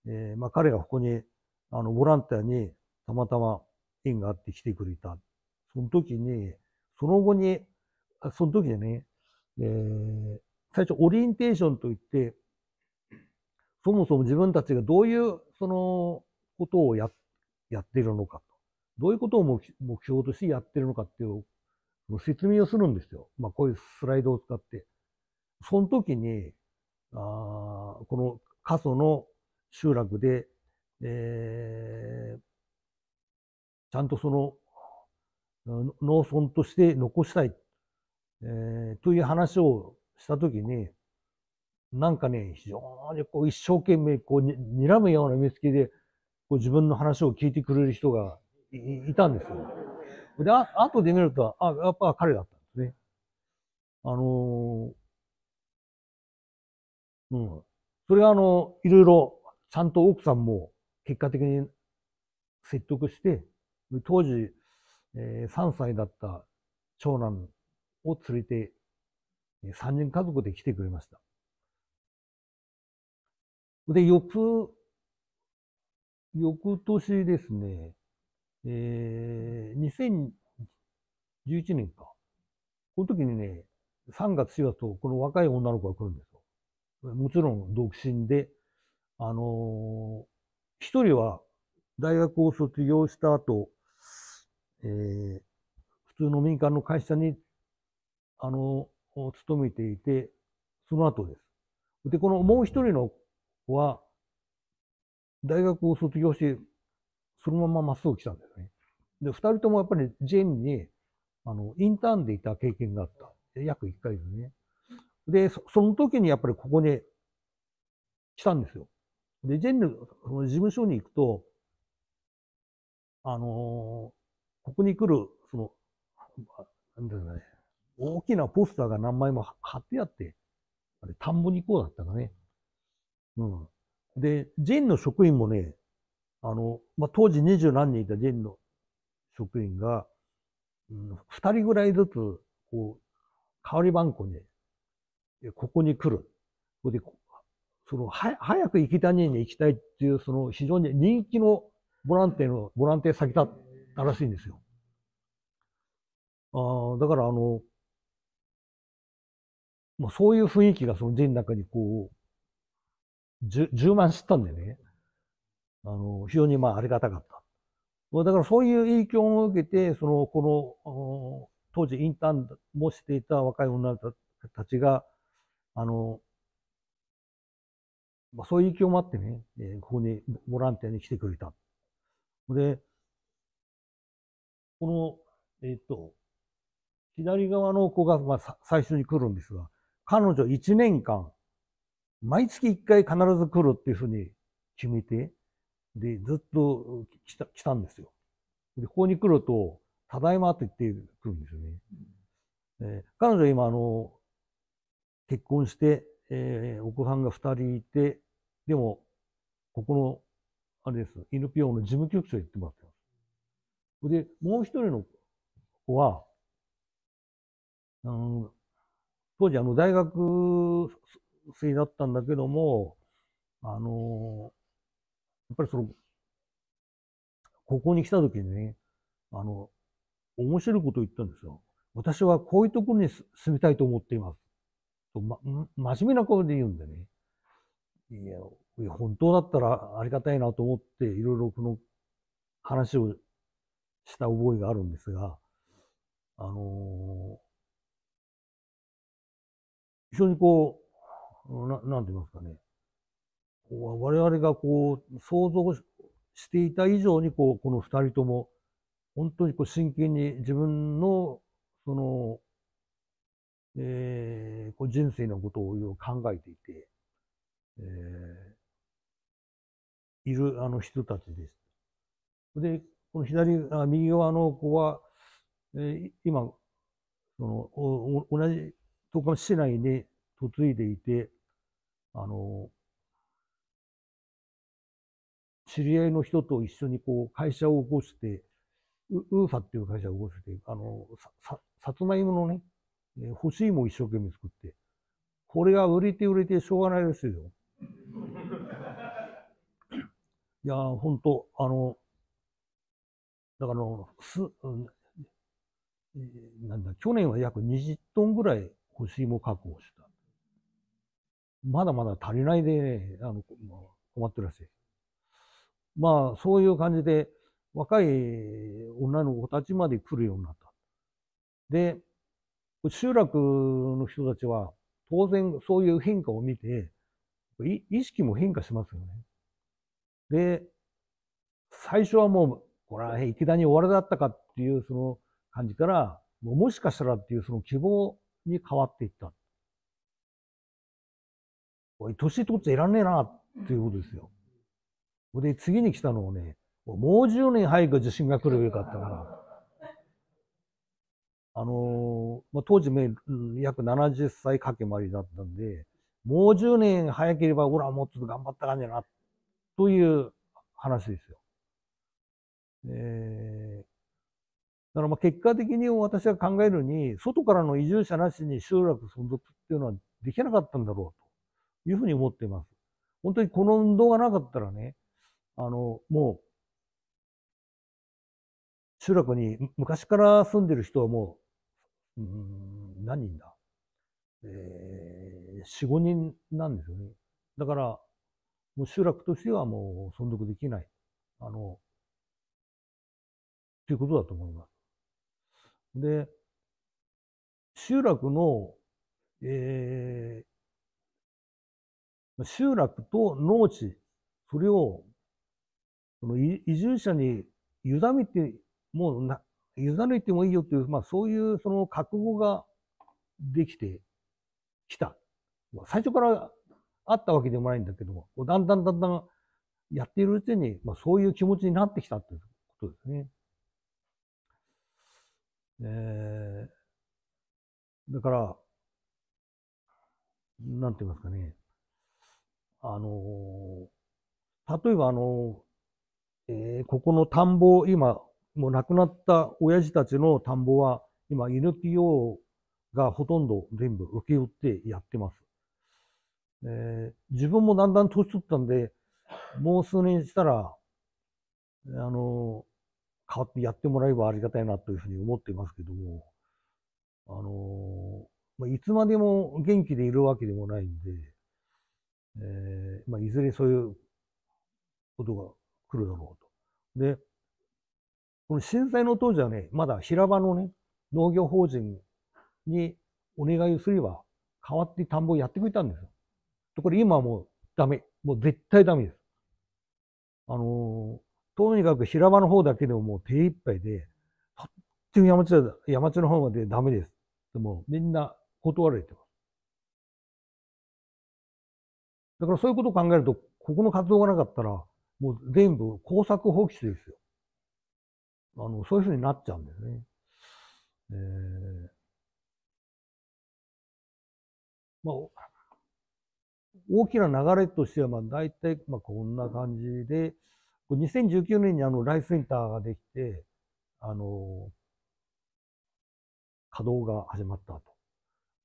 えー、まあ彼がここに、あの、ボランティアにたまたま縁があって来てくれた。その時に、その後に、その時でね、えー、最初オリエンテーションといって、そもそも自分たちがどういう、その、ことをややっているのか。どういうことを目標としてやってるのかっていう説明をするんですよ。まあ、こういうスライドを使って。その時に、あこの過疎の集落で、えー、ちゃんとその農村として残したい、えー、という話をした時に、なんかね、非常にこう一生懸命こうに睨むような目つきでこう自分の話を聞いてくれる人がいたんですよ。で、あ後で見ると、あ、やっぱ彼だったんですね。あのー、うん。それがあの、いろいろ、ちゃんと奥さんも結果的に説得して、当時、えー、3歳だった長男を連れて、3人家族で来てくれました。で、翌、翌年ですね、えー、2011年か。この時にね、3月4月とこの若い女の子が来るんですよ。もちろん独身で、あのー、一人は大学を卒業した後、えー、普通の民間の会社に、あのー、勤めていて、その後です。で、このもう一人の子は、大学を卒業して、そのまままっすぐ来たんだよね。で、二人ともやっぱりジェンに、あの、インターンでいた経験があった。約一回ですね。で、その時にやっぱりここに来たんですよ。で、ジェンヌ、その事務所に行くと、あのー、ここに来る、その、なんだろうね、大きなポスターが何枚も貼ってあって、あれ、田んぼに行こうだったかね。うん。で、ジェンの職員もね、あの、まあ、当時二十何人いた人の職員が、うん、人ぐらいずつ、こう、代わり番号に、ここに来る。そで、その、は、早く行きたいに行きたいっていう、その、非常に人気のボランティアの、ボランティア先だったらしいんですよ。ああ、だからあの、まあ、そういう雰囲気がその人の中にこう、充満したんだよね。あの、非常にまあありがたかった。だからそういう影響を受けて、その、この、当時インターンもしていた若い女たちが、あの、まあ、そういう影響もあってね、えー、ここにボランティアに来てくれた。で、この、えー、っと、左側の子が、まあ、最初に来るんですが、彼女1年間、毎月1回必ず来るっていうふうに決めて、で、ずっと来た来たんですよ。で、ここに来ると、ただいまって言ってくるんですよね。うん、え彼女は今、あの、結婚して、えー、お子さんが二人いて、でも、ここの、あれです、NPO の事務局長行ってもらってます。で、もう一人の子は、あの、当時あの大学生だったんだけども、あの、やっぱりその、ここに来た時にね、あの、面白いことを言ったんですよ。私はこういうところに住みたいと思っています。と、ま、真面目な声で言うんでね。いや、いや本当だったらありがたいなと思って、いろいろこの話をした覚えがあるんですが、あのー、非常にこう、ななんて言いますかね、こう我々がこう想像していた以上にこうこの2人とも本当にこう真剣に自分のその、えー、こう人生のことを考えていて、えー、いるあの人たちです。で、この左、あ右側の子は、えー、今、そのお同じ東海市内に嫁いでいて、あの知り合いの人と一緒にこう会社を起こして、ウーファっていう会社を起こして、あの、さ、さつまいものね、え欲しいも一生懸命作って、これが売れて売れてしょうがないですよ。いやー、ほんと、あの、だからの、す、うんえー、なんだ、去年は約20トンぐらい干し芋確保した。まだまだ足りないで、ね、あの、困ってるらしい。まあ、そういう感じで、若い女の子たちまで来るようになった。で、集落の人たちは、当然そういう変化を見て、意識も変化しますよね。で、最初はもう、これは池田に終わりだったかっていうその感じから、もしかしたらっていうその希望に変わっていった。おい、年取っちゃいらんねえなっていうことですよ。で、次に来たのをね、もう10年早く地震が来ればよかったから、あのまあ、当時、ね、約70歳かけまりだったんで、もう10年早ければ、俺はもうちょっと頑張った感じだな、という話ですよ。えー、だからまあ結果的に私は考えるに、外からの移住者なしに集落存続っていうのはできなかったんだろうというふうに思っています。本当にこの運動がなかったらね、あの、もう、集落に昔から住んでる人はもう、うん、何人だえー、四五人なんですよね。だから、もう集落としてはもう存続できない。あの、ということだと思います。で、集落の、えー、集落と農地、それをその移住者に委ねて、もうな、委ねてもいいよっていう、まあそういうその覚悟ができてきた。まあ、最初からあったわけでもないんだけども、だんだんだんだんやっているうちに、まあそういう気持ちになってきたっていうことですね。えー、だから、なんて言いますかね。あのー、例えばあのー、えー、ここの田んぼ、今、もう亡くなった親父たちの田んぼは、今 NPO がほとんど全部請け負ってやってます。えー、自分もだんだん年取ったんで、もう数年したら、あの、変わってやってもらえばありがたいなというふうに思ってますけども、あの、まあ、いつまでも元気でいるわけでもないんで、えー、まあ、いずれそういうことが来るだろうと。で、この震災の当時はね、まだ平場のね、農業法人にお願いをすれば、代わって田んぼをやってくれたんですよ。ところ今はもうダメ。もう絶対ダメです。あのー、とにかく平場の方だけでももう手一杯で、とっても山地だ、山地の方までダメです。でもみんな断られてます。だからそういうことを考えると、ここの活動がなかったら、もう全部工作放棄ですよ。あの、そういうふうになっちゃうんですね。えー、まあ、大きな流れとしては、まあ、大体、まあ、こんな感じで、2019年にあの、ライスセンターができて、あの、稼働が始まったと。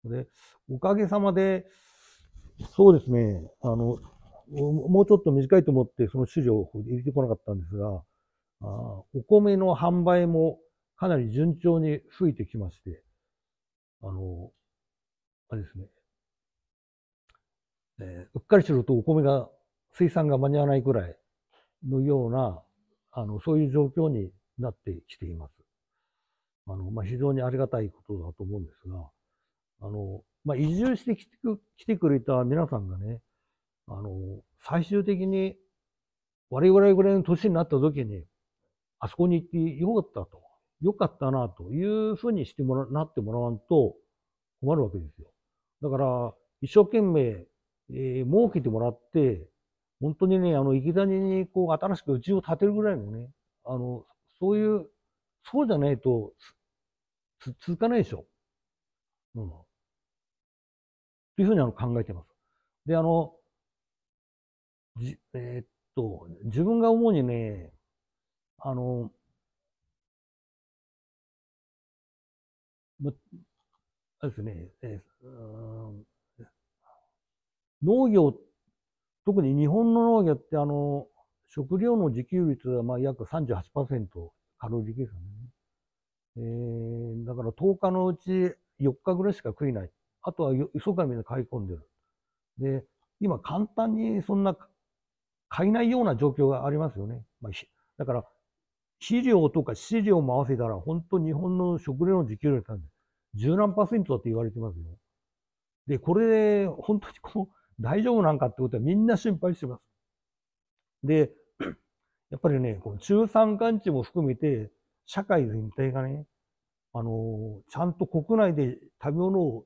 で、おかげさまで、そうですね、あの、もうちょっと短いと思ってその資料を入れてこなかったんですが、あお米の販売もかなり順調に増えてきまして、あの、あれですね、えー、うっかりするとお米が、水産が間に合わないくらいのような、あの、そういう状況になってきています。あの、まあ、非常にありがたいことだと思うんですが、あの、まあ、移住してきてくれた皆さんがね、あの、最終的に我々ぐらいの年になった時に、あそこに行ってよかったと、よかったなというふうにしてもら、なってもらわんと困るわけですよ。だから、一生懸命、えー、儲けてもらって、本当にね、あの、き谷にこう、新しくうちを建てるぐらいのね、あの、そういう、そうじゃないと、つ、続かないでしょ。うん。というふうにあの考えてます。で、あの、じえー、っと、自分が思うにね、あの、あれですね、えー、農業、特に日本の農業ってあの、食料の自給率はまあ約38%、カロリー計算ね。えー、だから10日のうち4日ぐらいしか食いない。あとはよ、密かに買い込んでる。で、今簡単にそんな買えないような状況がありますよね。まあ、だから、肥料とか飼料も合わせたら、本当日本の食料の自給率なんで、十何パーセントだって言われてますよ。で、これで、本当にこう、大丈夫なんかってことはみんな心配してます。で、やっぱりね、この中山間地も含めて、社会全体がね、あの、ちゃんと国内で食べ物を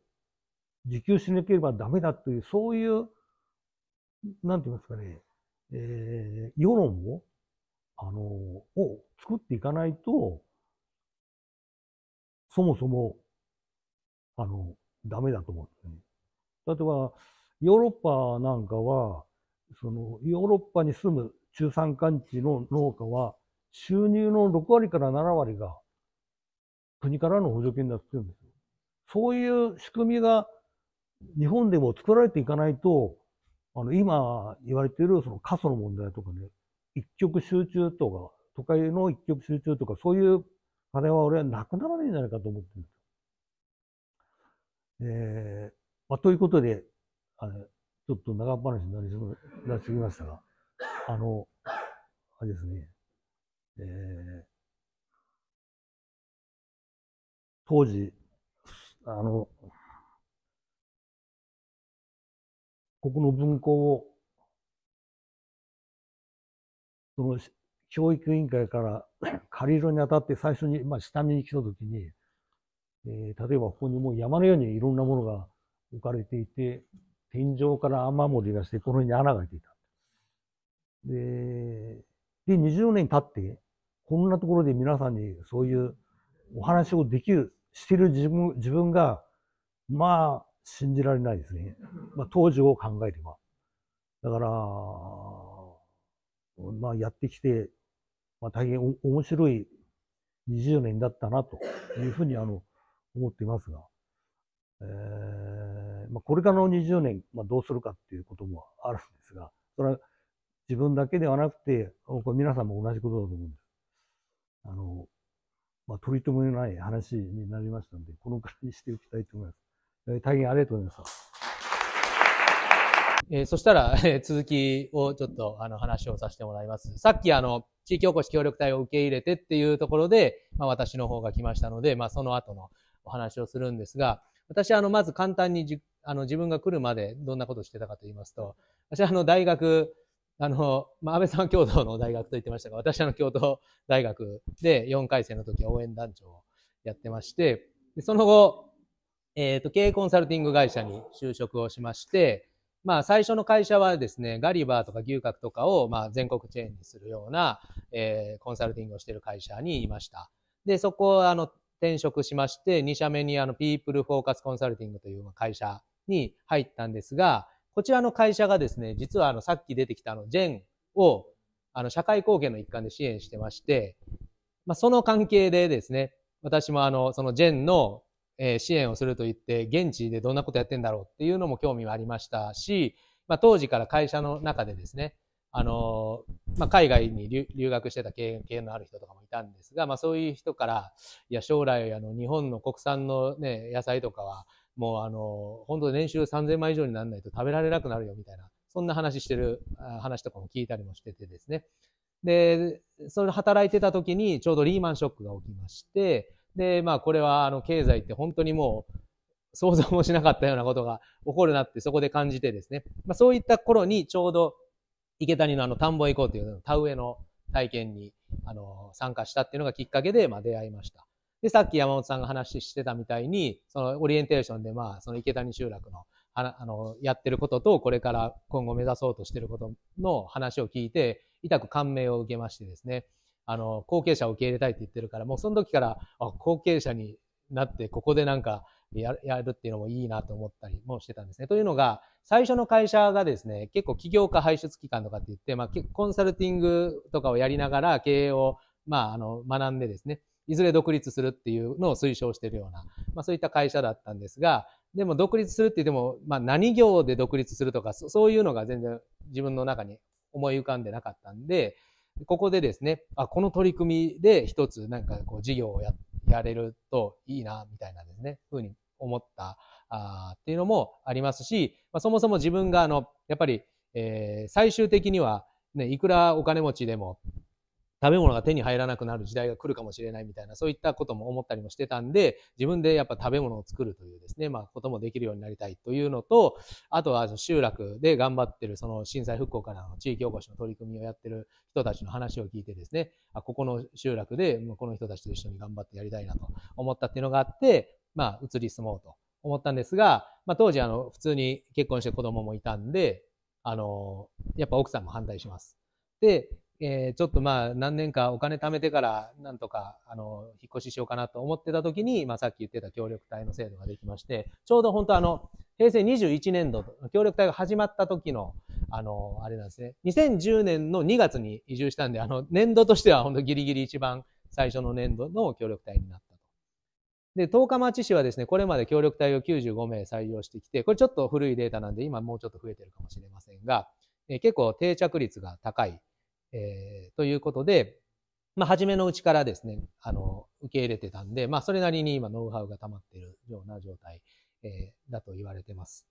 自給しなければダメだという、そういう、なんて言いますかね、えー、世論を、あの、を作っていかないと、そもそも、あの、ダメだと思うんですね。例えば、ヨーロッパなんかは、その、ヨーロッパに住む中山間地の農家は、収入の6割から7割が国からの補助金だって言うんですよ。そういう仕組みが日本でも作られていかないと、あの、今言われているその過疎の問題とかね、一極集中とか、都会の一極集中とか、そういう金は俺はなくならないんじゃないかと思ってるんですよ。えー、まあ、ということで、あれ、ちょっと長話になりすぎましたが、あの、あれですね、えー、当時、あの、僕の文庫を、その教育委員会から 借りるにあたって最初に、まあ、下見に来たときに、えー、例えばここにもう山のようにいろんなものが置かれていて、天井から雨漏りがして、この辺に穴が開いていた。で、で、20年経って、こんなところで皆さんにそういうお話をできる、してる自分自分が、まあ、信じられないですね。まあ、当時を考えれば。だから、まあ、やってきて、まあ、大変面白い20年だったな、というふうに、あの、思っていますが、えー、まあ、これからの20年、まあ、どうするかっていうこともあるんですが、それは自分だけではなくて、これ皆さんも同じことだと思うんです。あの、まあ、取り留めのない話になりましたので、このくらいにしておきたいと思います。大変ありがとうございます。えー、そしたら、えー、続きをちょっとあの話をさせてもらいます。さっきあの、地域おこし協力隊を受け入れてっていうところで、まあ、私の方が来ましたので、まあ、その後のお話をするんですが、私あの、まず簡単にじあの自分が来るまでどんなことをしてたかと言いますと、私あの、大学、あの、まあ、安倍さん共同の大学と言ってましたが、私あの、共同大学で4回生の時応援団長をやってまして、でその後、えっ、ー、と、経営コンサルティング会社に就職をしまして、まあ、最初の会社はですね、ガリバーとか牛角とかを、まあ、全国チェーンにするような、えー、コンサルティングをしている会社にいました。で、そこを、あの、転職しまして、2社目に、あの、ピープルフォーカスコンサルティングという会社に入ったんですが、こちらの会社がですね、実は、あの、さっき出てきた、あの、ジェンを、あの、社会貢献の一環で支援してまして、まあ、その関係でですね、私も、あの、そのジェンのえ支援をすると言って、現地でどんなことやってんだろうっていうのも興味はありましたし、まあ、当時から会社の中でですね、あのまあ、海外に留学してた経験のある人とかもいたんですが、まあ、そういう人から、いや、将来、あの、日本の国産のね、野菜とかは、もう、あの、本当年収3000万以上にならないと食べられなくなるよ、みたいな、そんな話してる、話とかも聞いたりもしててですね。で、それ働いてた時に、ちょうどリーマンショックが起きまして、で、まあ、これは、あの、経済って本当にもう、想像もしなかったようなことが起こるなってそこで感じてですね、まあ、そういった頃にちょうど池谷のあの田んぼへ行こうという田植えの体験にあの参加したっていうのがきっかけでまあ出会いました。で、さっき山本さんが話してたみたいに、そのオリエンテーションでまあその池谷集落のあのやってることとこれから今後目指そうとしてることの話を聞いて痛く感銘を受けましてですね、あの、後継者を受け入れたいって言ってるから、もうその時から、あ、後継者になって、ここでなんかやる、っていうのもいいなと思ったりもしてたんですね。というのが、最初の会社がですね、結構起業家排出期間とかって言って、まあ、コンサルティングとかをやりながら経営を、まあ、あの、学んでですね、いずれ独立するっていうのを推奨してるような、まあ、そういった会社だったんですが、でも独立するって言っても、まあ、何業で独立するとか、そういうのが全然自分の中に思い浮かんでなかったんで、ここでですね、あ、この取り組みで一つなんかこう事業をや、やれるといいな、みたいなですね、ふうに思った、あっていうのもありますし、まあ、そもそも自分があの、やっぱり、えー、最終的にはね、いくらお金持ちでも、食べ物が手に入らなくなる時代が来るかもしれないみたいな、そういったことも思ったりもしてたんで、自分でやっぱ食べ物を作るというですね、まあ、こともできるようになりたいというのと、あとは集落で頑張ってる、その震災復興からの地域おこしの取り組みをやってる人たちの話を聞いてですね、あ、ここの集落で、この人たちと一緒に頑張ってやりたいなと思ったっていうのがあって、まあ、移り住もうと思ったんですが、まあ、当時、あの、普通に結婚して子供もいたんで、あの、やっぱ奥さんも反対します。で、えー、ちょっとまあ何年かお金貯めてからなんとかあの引っ越ししようかなと思ってた時に、まあ、さっき言ってた協力隊の制度ができましてちょうど本当あの平成21年度協力隊が始まった時のあのあれなんですね2010年の2月に移住したんであの年度としては本当ギリギリ一番最初の年度の協力隊になったと。で十日町市はですねこれまで協力隊を95名採用してきてこれちょっと古いデータなんで今もうちょっと増えてるかもしれませんが、えー、結構定着率が高いえー、ということで、まあ、初めのうちからですね、あの、受け入れてたんで、まあ、それなりに今、ノウハウが溜まっているような状態、えー、だと言われてます。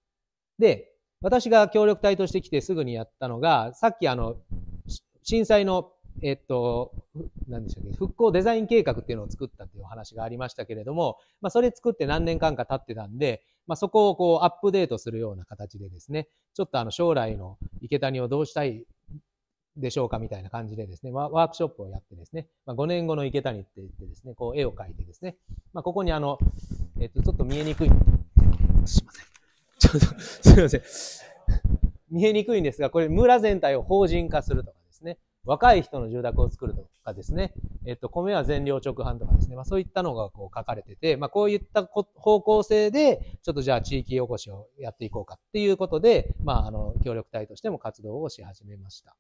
で、私が協力隊として来てすぐにやったのが、さっきあの、震災の、えっと、何でしたっけ、復興デザイン計画っていうのを作ったっていうお話がありましたけれども、まあ、それ作って何年間か経ってたんで、まあ、そこをこうアップデートするような形でですね、ちょっとあの将来の池谷をどうしたいでしょうかみたいな感じでですね、ワークショップをやってですね、まあ、5年後の池谷って言ってですね、こう絵を描いてですね、まあ、ここにあの、えっ、と、ちょっと見えにくい。すいません。ちょっと、すいません。見えにくいんですが、これ村全体を法人化するとかですね、若い人の住宅を作るとかですね、えっと、米は全量直販とかですね、まあそういったのがこう書かれてて、まあこういった方向性で、ちょっとじゃあ地域おこしをやっていこうかっていうことで、まああの、協力隊としても活動をし始めました。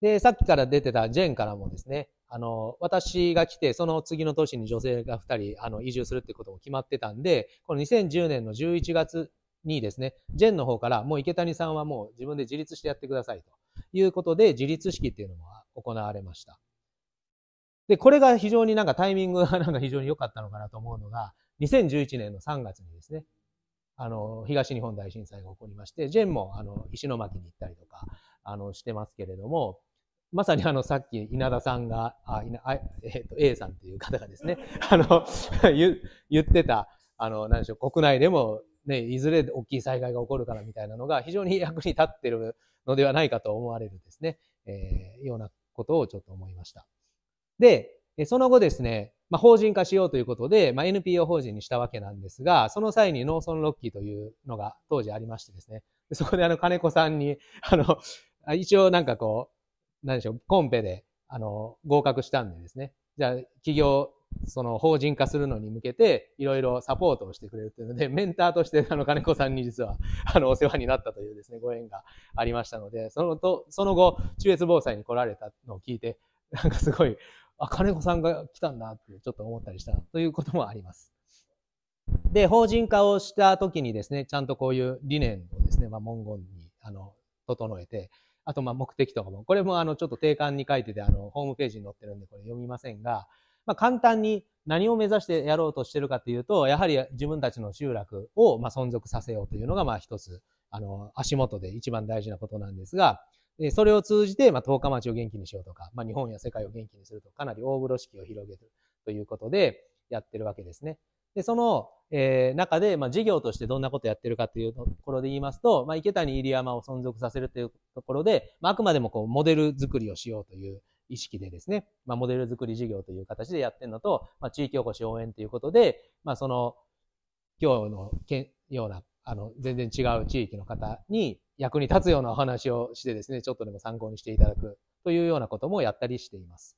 で、さっきから出てたジェンからもですね、あの、私が来て、その次の年に女性が2人、あの、移住するってことも決まってたんで、この2010年の11月にですね、ジェンの方から、もう池谷さんはもう自分で自立してやってくださいということで、自立式っていうのも行われました。で、これが非常になんかタイミングが なんか非常に良かったのかなと思うのが、2011年の3月にですね、あの、東日本大震災が起こりまして、ジェンもあの、石巻に行ったりとか、あの、してますけれども、まさにあの、さっき稲田さんが、あ、いな、あえっ、ー、と、A さんという方がですね、あの、言、言ってた、あの、なんでしょう、国内でも、ね、いずれ大きい災害が起こるからみたいなのが非常に役に立ってるのではないかと思われるですね、えー、ようなことをちょっと思いました。で、その後ですね、まあ、法人化しようということで、まあ、NPO 法人にしたわけなんですが、その際に農村ロッキーというのが当時ありましてですね、そこであの金子さんに、あの、一応なんかこう、なんでしょう、コンペで、あの、合格したんでですね、じゃあ、企業、その法人化するのに向けて、いろいろサポートをしてくれるっていうので、メンターとして、あの、金子さんに実は、あの、お世話になったというですね、ご縁がありましたので、そのと、その後、中越防災に来られたのを聞いて、なんかすごい、あ、金子さんが来たんだって、ちょっと思ったりしたということもあります。で、法人化をした時にですね、ちゃんとこういう理念をですね、まあ、文言に、あの、整えて、あと、まあ、目的とかも、これも、あの、ちょっと定款に書いてて、あの、ホームページに載ってるんで、これ読みませんが、まあ、簡単に何を目指してやろうとしてるかというと、やはり自分たちの集落を、まあ、存続させようというのが、まあ、一つ、あの、足元で一番大事なことなんですが、でそれを通じて、まあ、十日町を元気にしようとか、まあ、日本や世界を元気にするとかなり大風呂敷を広げるということでやってるわけですね。で、その、えー、中で、まあ、事業としてどんなことやってるかというところで言いますと、まあ、池谷入山を存続させるというところで、まあ、あくまでもこう、モデル作りをしようという意識でですね、まあ、モデル作り事業という形でやってるのと、まあ、地域おこし応援ということで、まあ、その、今日のけような、あの、全然違う地域の方に役に立つようなお話をしてですね、ちょっとでも参考にしていただくというようなこともやったりしています。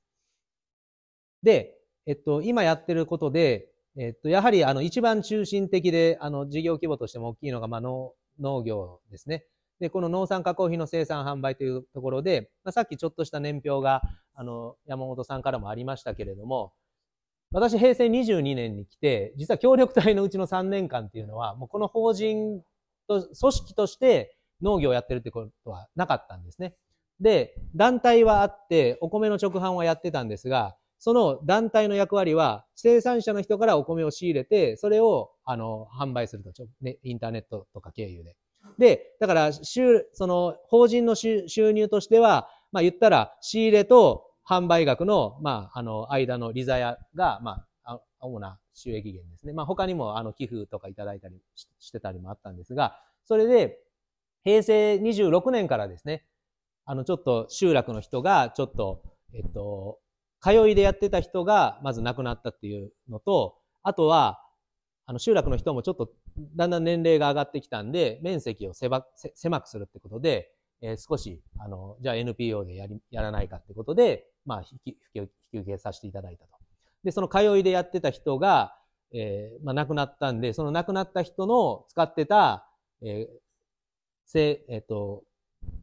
で、えっと、今やってることで、えっと、やはりあの一番中心的で、あの事業規模としても大きいのが、まあ、農農業ですね。で、この農産加工品の生産販売というところで、まあ、さっきちょっとした年表が、あの、山本さんからもありましたけれども、私、平成22年に来て、実は協力隊のうちの3年間っていうのは、もうこの法人と、組織として農業をやってるってことはなかったんですね。で、団体はあって、お米の直販はやってたんですが、その団体の役割は、生産者の人からお米を仕入れて、それを、あの、販売すると、ね、インターネットとか経由で。で、だから、収、その、法人の収入としては、まあ言ったら、仕入れと販売額の、まあ、あの、間の利ザやが、まあ、主な収益源ですね。まあ他にも、あの、寄付とかいただいたりしてたりもあったんですが、それで、平成26年からですね、あの、ちょっと集落の人が、ちょっと、えっと、通いでやってた人が、まず亡くなったっていうのと、あとは、あの、集落の人もちょっと、だんだん年齢が上がってきたんで、面積を狭くするってことで、えー、少し、あの、じゃあ NPO でやり、やらないかってことで、まあ、引き、引き受けさせていただいたと。で、その通いでやってた人が、えー、まあ、亡くなったんで、その亡くなった人の使ってた、えー、せ、えっ、ー、と、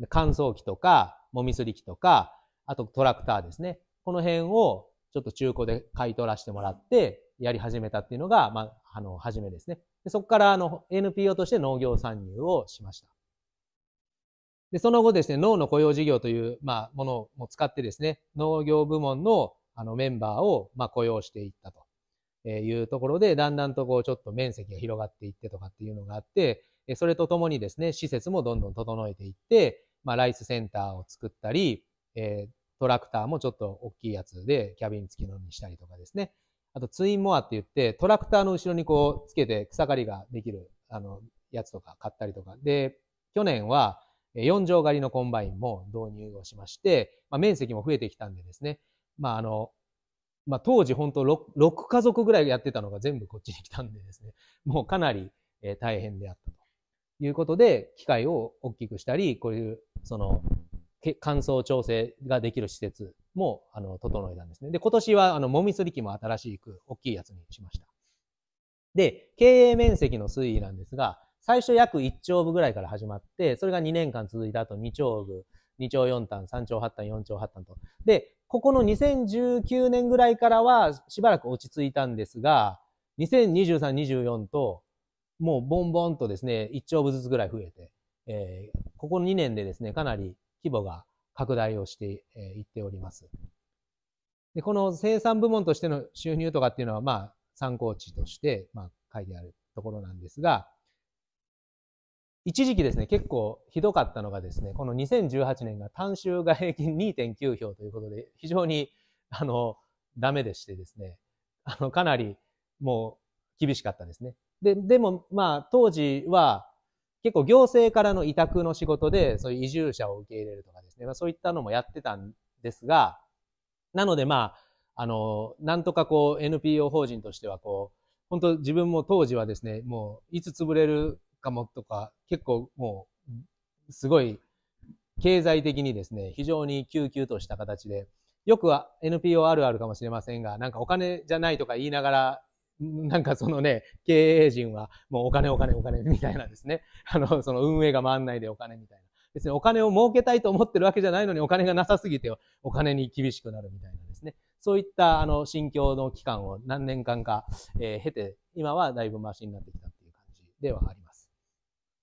乾燥機とか、もみすり機とか、あとトラクターですね。この辺をちょっと中古で買い取らせてもらって、やり始めたっていうのが、まあ、あの、初めですね。でそこから、あの、NPO として農業参入をしました。で、その後ですね、農の雇用事業という、まあ、ものも使ってですね、農業部門の、あの、メンバーを、まあ、雇用していったと。えいうところで、だんだんとこう、ちょっと面積が広がっていってとかっていうのがあって、それとともにですね、施設もどんどん整えていって、まあ、ライスセンターを作ったり、えー、トラクターもちょっと大きいやつでキャビン付きのにしたりとかですね。あとツインモアって言って、トラクターの後ろにこうつけて草刈りができる、あの、やつとか買ったりとか。で、去年は4畳狩りのコンバインも導入をしまして、まあ、面積も増えてきたんでですね。まああの、まあ当時本当 6, 6家族ぐらいやってたのが全部こっちに来たんでですね。もうかなり大変であったということで、機械を大きくしたり、こういうその乾燥調整ができる施設も、あの、整えたんですね。で、今年は、あの、もみすり機も新しく、大きいやつにしました。で、経営面積の推移なんですが、最初約1兆部ぐらいから始まって、それが2年間続いた後2兆部、2兆4単、3兆8単、4兆8単と。で、ここの2019年ぐらいからはしばらく落ち着いたんですが、2023、24と、もうボンボンとですね、1兆部ずつぐらい増えて、えー、ここ2年でですね、かなり規模が拡大をしていっております。で、この生産部門としての収入とかっていうのは、まあ、参考値として、まあ、書いてあるところなんですが、一時期ですね、結構ひどかったのがですね、この2018年が単州が平均2.9票ということで、非常に、あの、ダメでしてですね、あの、かなりもう厳しかったですね。で、でも、まあ、当時は、結構行政からの委託の仕事で、そういう移住者を受け入れるとかですね、まあ、そういったのもやってたんですが、なのでまあ、あの、なんとかこう NPO 法人としてはこう、本当自分も当時はですね、もういつ潰れるかもとか、結構もう、すごい経済的にですね、非常に救急とした形で、よくは NPO あるあるかもしれませんが、なんかお金じゃないとか言いながらなんかそのね、経営陣はもうお金お金お金みたいなですね。あの、その運営が回んないでお金みたいな。別にお金を儲けたいと思ってるわけじゃないのにお金がなさすぎてお金に厳しくなるみたいなですね。そういったあの、心境の期間を何年間か、えー、経て、今はだいぶマシになってきたっていう感じではあります。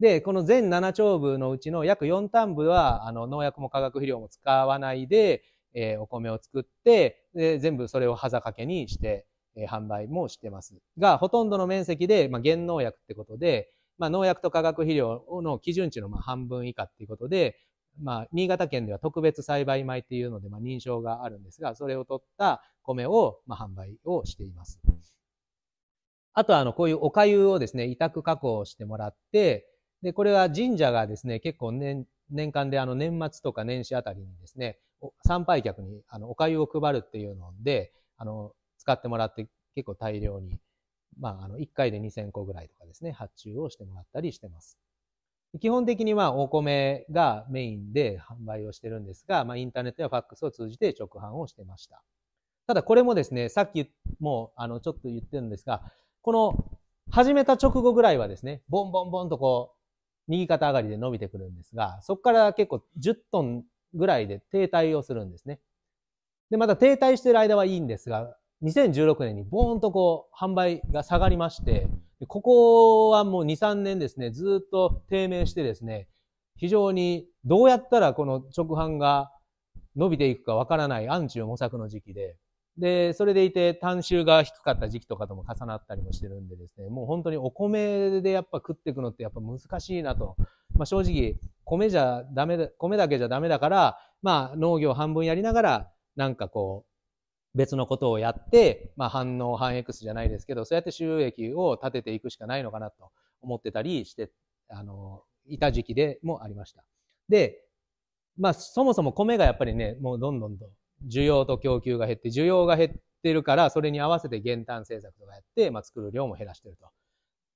で、この全7丁部のうちの約4端部は、あの、農薬も化学肥料も使わないで、えー、お米を作って、で、全部それをはざかけにして、販売もしてますがほとんどの面積で、まあ、減農薬ってことで、まあ、農薬と化学肥料の基準値のまあ半分以下っていうことで、まあ、新潟県では特別栽培米っていうので、まあ、認証があるんですがそれを取った米をまあ販売をしています。あとはあのこういうおかゆをですね委託加工してもらってでこれは神社がですね結構年年間であの年末とか年始あたりにですね参拝客にあのお粥を配るっていうのであの使ってもらって結構大量に、まあ、あの1回で2000個ぐらいとかですね、発注をしてもらったりしてます。基本的にはお米がメインで販売をしてるんですが、まあ、インターネットやファックスを通じて直販をしてました。ただこれもですね、さっきもあのちょっと言ってるんですが、この始めた直後ぐらいはですね、ボンボンボンとこう、右肩上がりで伸びてくるんですが、そこから結構10トンぐらいで停滞をするんですね。で、また停滞してる間はいいんですが、2016年にボーンとこう、販売が下がりまして、ここはもう2、3年ですね、ずっと低迷してですね、非常にどうやったらこの直販が伸びていくかわからないアンチ模索の時期で、で、それでいて単収が低かった時期とかとも重なったりもしてるんでですね、もう本当にお米でやっぱ食っていくのってやっぱ難しいなと。まあ正直、米じゃダメだ、米だけじゃダメだから、まあ農業半分やりながら、なんかこう、別のことをやって、まあ、反応反 X じゃないですけどそうやって収益を立てていくしかないのかなと思ってたりしてあのいた時期でもありました。で、まあ、そもそも米がやっぱりねもうどんどんと需要と供給が減って需要が減ってるからそれに合わせて減反政策とかやって、まあ、作る量も減らしてると。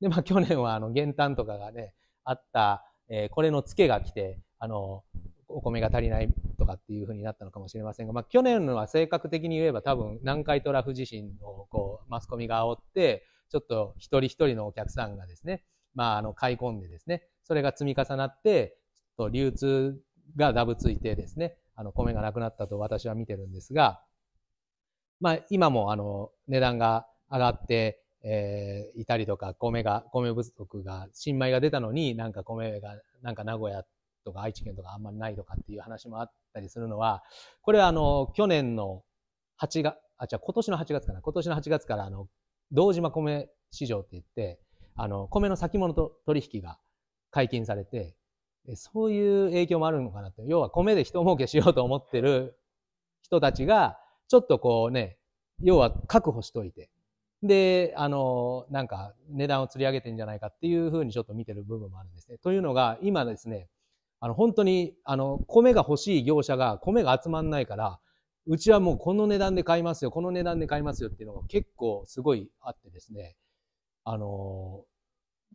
で、まあ、去年はあの減反とかがねあった、えー、これのツケが来てあのお米が足りないとかっていうふうになったのかもしれませんが、まあ、去年は性格的に言えば多分南海トラフ地震をこうマスコミが煽ってちょっと一人一人のお客さんがですね、まあ、あの買い込んでですねそれが積み重なってちょっと流通がだぶついてですねあの米がなくなったと私は見てるんですが、まあ、今もあの値段が上がってえー、いたりとか、米が、米不足が、新米が出たのになんか米が、なんか名古屋とか愛知県とかあんまりないとかっていう話もあっったりするのは、これはあの、去年の8月、あ、じゃ今年の8月かな。今年の8月から、あの、堂島米市場って言って、あの、米の先物と取引が解禁されて、そういう影響もあるのかなって。要は米で人儲けしようと思ってる人たちが、ちょっとこうね、要は確保しといて、で、あの、なんか値段を釣り上げてんじゃないかっていうふうにちょっと見てる部分もあるんですね。というのが、今ですね、あの、本当に、あの、米が欲しい業者が、米が集まんないから、うちはもうこの値段で買いますよ、この値段で買いますよっていうのが結構すごいあってですね、あの、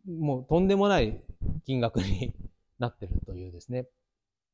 もうとんでもない金額に なってるというですね、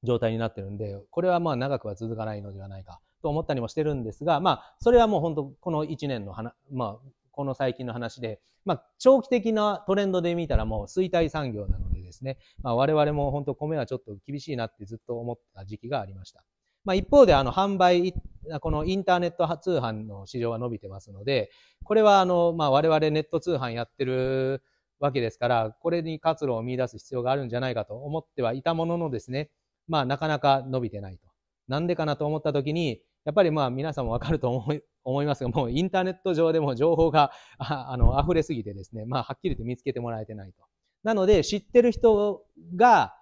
状態になってるんで、これはまあ長くは続かないのではないかと思ったりもしてるんですが、まあ、それはもう本当この1年の話、まあ、この最近の話で、まあ、長期的なトレンドで見たらもう衰退産業なので、ですね、まあ、我々も本当米はちょっと厳しいなってずっと思った時期がありました。まあ、一方であの販売、このインターネット通販の市場は伸びてますので、これはあの、まあ、我々ネット通販やってるわけですから、これに活路を見出す必要があるんじゃないかと思ってはいたもののですね、まあなかなか伸びてないと。なんでかなと思った時に、やっぱりまあ皆さんもわかると思い思いますが、もうインターネット上でも情報があの溢れすぎてですね、まあはっきりと見つけてもらえてないと。なので、知ってる人が、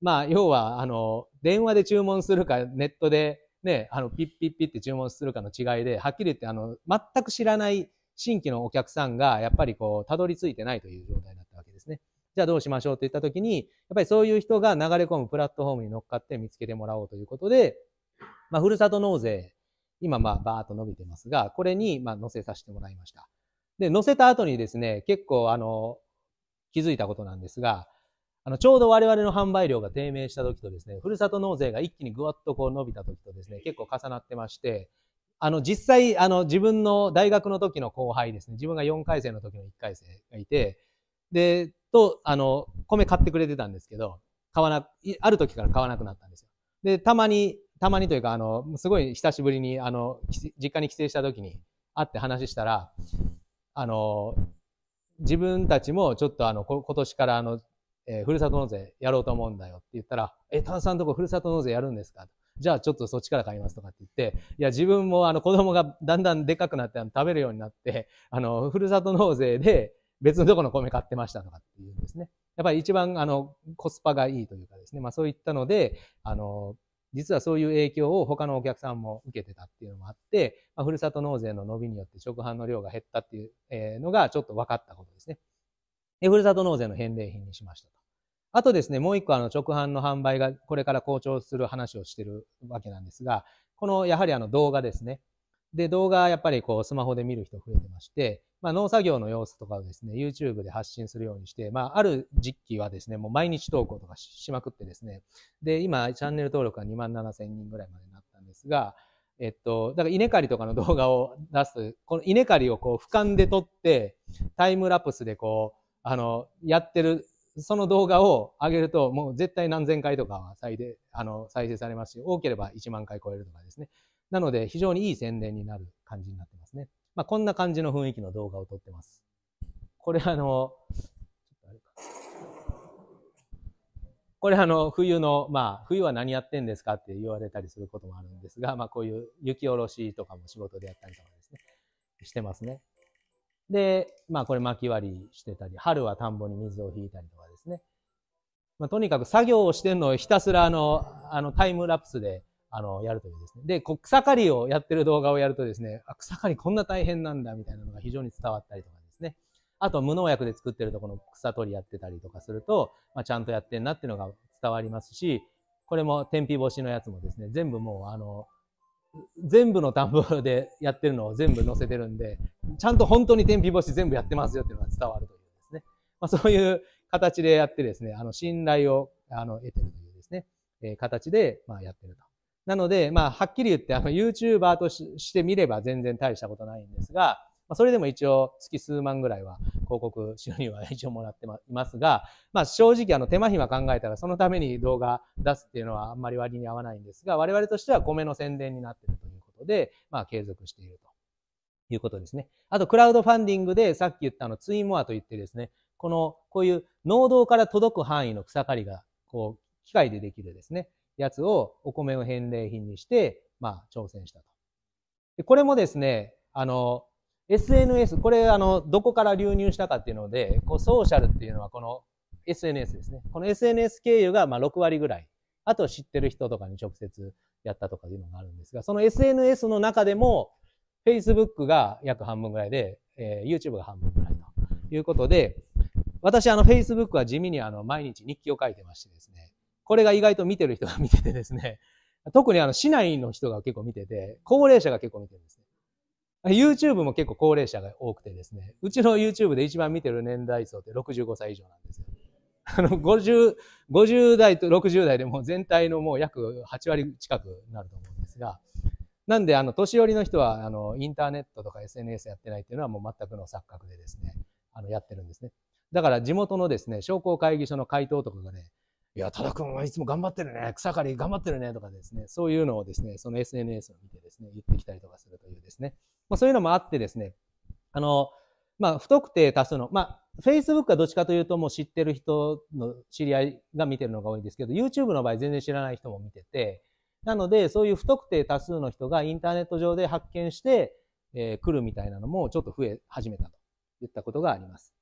まあ、要は、あの、電話で注文するか、ネットで、ね、あの、ピッピッピッって注文するかの違いで、はっきり言って、あの、全く知らない新規のお客さんが、やっぱりこう、たどり着いてないという状態だったわけですね。じゃあどうしましょうって言った時に、やっぱりそういう人が流れ込むプラットフォームに乗っかって見つけてもらおうということで、まあ、ふるさと納税、今まあ、ばーっと伸びてますが、これに、まあ、載せさせてもらいました。で、載せた後にですね、結構、あの、気づいたことなんですが、あの、ちょうど我々の販売量が低迷した時とですね、ふるさと納税が一気にぐわっとこう伸びた時とですね、結構重なってまして、あの、実際、あの、自分の大学の時の後輩ですね、自分が4回生の時の1回生がいて、で、と、あの、米買ってくれてたんですけど、買わな、ある時から買わなくなったんですよ。で、たまに、たまにというか、あの、すごい久しぶりに、あの、実家に帰省した時に会って話したら、あの、自分たちもちょっとあの、今年からあの、えー、ふるさと納税やろうと思うんだよって言ったら、え、炭酸とこふるさと納税やるんですかじゃあちょっとそっちから買いますとかって言って、いや、自分もあの子供がだんだんでかくなって食べるようになって、あの、ふるさと納税で別のとこの米買ってましたとかっていうんですね。やっぱり一番あの、コスパがいいというかですね、まあそういったので、あの、実はそういう影響を他のお客さんも受けてたっていうのもあって、まあ、ふるさと納税の伸びによって食飯の量が減ったっていうのがちょっと分かったことですね。で、ふるさと納税の返礼品にしましたと。あとですね、もう一個あの直販の販売がこれから好調する話をしてるわけなんですが、このやはりあの動画ですね。で、動画やっぱりこうスマホで見る人増えてまして、まあ、農作業の様子とかをですね、YouTube で発信するようにして、まあ、ある時期はですね、もう毎日投稿とかしまくってですね、で、今、チャンネル登録が2万7千人ぐらいまでになったんですが、えっと、だから稲刈りとかの動画を出す、この稲刈りをこう俯瞰で撮って、タイムラプスでこう、あの、やってる、その動画を上げると、もう絶対何千回とかは再で、あの、再生されますし、多ければ1万回超えるとかですね。なので、非常にいい宣伝になる感じになってますね。まあ、こんな感じの雰囲気の動画を撮ってます。これあの、これあの、冬の、まあ、冬は何やってんですかって言われたりすることもあるんですが、まあ、こういう雪下ろしとかも仕事でやったりとかですね、してますね。で、まあ、これ薪割りしてたり、春は田んぼに水を引いたりとかですね。まあ、とにかく作業をしてるのをひたすらあの、あの、タイムラプスであの、やるというですね。で、こう草刈りをやってる動画をやるとですね、あ、草刈りこんな大変なんだみたいなのが非常に伝わったりとかですね。あと、無農薬で作ってるとこの草取りやってたりとかすると、まあ、ちゃんとやってんなっていうのが伝わりますし、これも天日干しのやつもですね、全部もうあの、全部の田んぼでやってるのを全部載せてるんで、ちゃんと本当に天日干し全部やってますよっていうのが伝わるというですね。まあ、そういう形でやってですね、あの、信頼をあの得てるというですね、えー、形で、まあ、やってると。なので、まあ、はっきり言って、あの、YouTuber として見れば全然大したことないんですが、まあ、それでも一応月数万ぐらいは広告収入は一応もらっていますが、まあ、正直あの手間暇考えたらそのために動画出すっていうのはあんまり割に合わないんですが、我々としては米の宣伝になっているということで、まあ、継続しているということですね。あと、クラウドファンディングでさっき言ったあのツイモアといってですね、この、こういう農道から届く範囲の草刈りが、こう、機械でできるですね。やつをお米を返礼品にして、まあ、挑戦したと。でこれもですね、あの、SNS、これ、あの、どこから流入したかっていうので、こう、ソーシャルっていうのはこの SNS ですね。この SNS 経由が、まあ、6割ぐらい。あと、知ってる人とかに直接やったとかいうのがあるんですが、その SNS の中でも、Facebook が約半分ぐらいで、えー、YouTube が半分ぐらいということで、私、あの、Facebook は地味にあの、毎日日記を書いてましてですね、これが意外と見てる人が見ててですね、特にあの市内の人が結構見てて、高齢者が結構見てるんですね。YouTube も結構高齢者が多くてですね、うちの YouTube で一番見てる年代層って65歳以上なんですよ。あの、50、50代と60代でも全体のもう約8割近くなると思うんですが、なんで、あの、年寄りの人は、あの、インターネットとか SNS やってないっていうのはもう全くの錯覚でですね、あの、やってるんですね。だから地元のですね、商工会議所の回答とかがね、いや、多田くんはいつも頑張ってるね、草刈り頑張ってるね、とかですね、そういうのをですね、その SNS を見てですね、言ってきたりとかするというですね、まあ、そういうのもあってですね、あの、まあ、不特定多数の、まあ、Facebook はどっちかというともう知ってる人の知り合いが見てるのが多いんですけど、YouTube の場合全然知らない人も見てて、なので、そういう不特定多数の人がインターネット上で発見して、えー、来るみたいなのもちょっと増え始めたといったことがあります。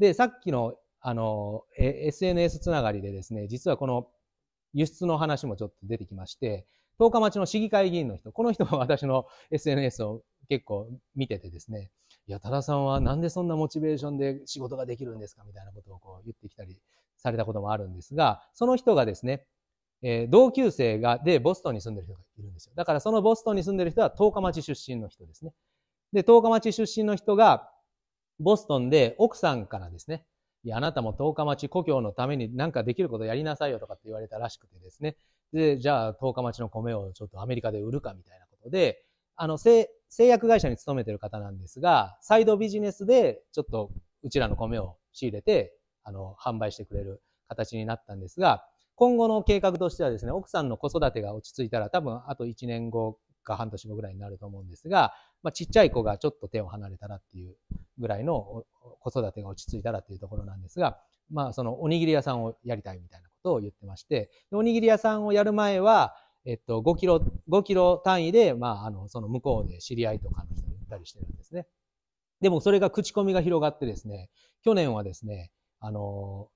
で、さっきのあの、SNS つながりでですね、実はこの輸出の話もちょっと出てきまして、十日町の市議会議員の人、この人は 私の SNS を結構見ててですね、いや、多田さんはなんでそんなモチベーションで仕事ができるんですかみたいなことをこう言ってきたりされたこともあるんですが、その人がですね、えー、同級生が、で、ボストンに住んでる人がいるんですよ。だからそのボストンに住んでる人は十日町出身の人ですね。で、十日町出身の人が、ボストンで奥さんからですね、いや、あなたも十日町故郷のために何かできることやりなさいよとかって言われたらしくてですね。で、じゃあ十日町の米をちょっとアメリカで売るかみたいなことで、あの、製薬会社に勤めてる方なんですが、サイドビジネスでちょっとうちらの米を仕入れて、あの、販売してくれる形になったんですが、今後の計画としてはですね、奥さんの子育てが落ち着いたら多分あと1年後か半年後ぐらいになると思うんですが、まあ、ちっちゃい子がちょっと手を離れたらっていうぐらいの子育てが落ち着いたらっていうところなんですが、まあ、そのおにぎり屋さんをやりたいみたいなことを言ってまして、おにぎり屋さんをやる前は、えっと、5キロ、5キロ単位で、まあ、あの、その向こうで知り合いとかの人に行ったりしてるんですね。でもそれが口コミが広がってですね、去年はですね、あの、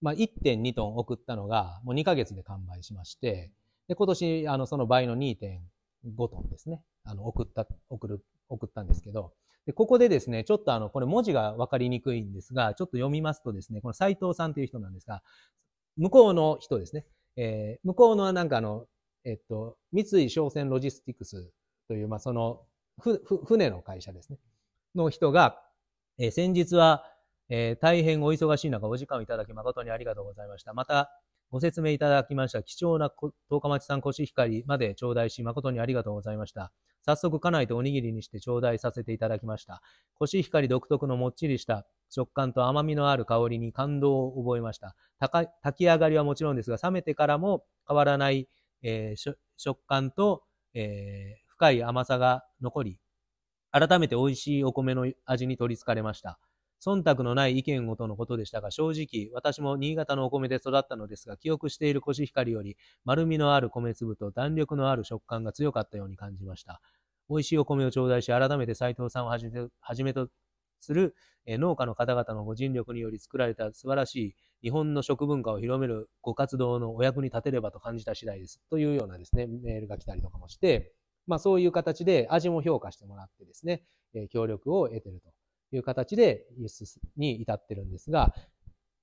まあ、1.2トン送ったのが、もう2ヶ月で完売しまして、で、今年、あの、その倍の2.5 5トンですね。あの、送った、送る、送ったんですけど、で、ここでですね、ちょっとあの、これ文字がわかりにくいんですが、ちょっと読みますとですね、この斎藤さんという人なんですが、向こうの人ですね、えー、向こうのなんかあの、えっと、三井商船ロジスティクスという、まあ、その、ふ、ふ、船の会社ですね、の人が、えー、先日は、えー、大変お忙しい中お時間をいただき誠にありがとうございました。また、ご説明いただきました貴重な十日町産コシヒカリまで頂戴し誠にありがとうございました。早速家内とおにぎりにして頂戴させていただきました。コシヒカリ独特のもっちりした食感と甘みのある香りに感動を覚えました。炊き上がりはもちろんですが、冷めてからも変わらない、えー、食感と、えー、深い甘さが残り、改めて美味しいお米の味に取りつかれました。忖度のない意見ごとのことでしたが、正直、私も新潟のお米で育ったのですが、記憶しているコシヒカリより、丸みのある米粒と弾力のある食感が強かったように感じました。美味しいお米を頂戴し、改めて斉藤さんをはじめとする、え農家の方々のご尽力により作られた素晴らしい日本の食文化を広めるご活動のお役に立てればと感じた次第です。というようなですね、メールが来たりとかもして、まあそういう形で味も評価してもらってですね、え協力を得てるという形で輸出に至ってるんですが、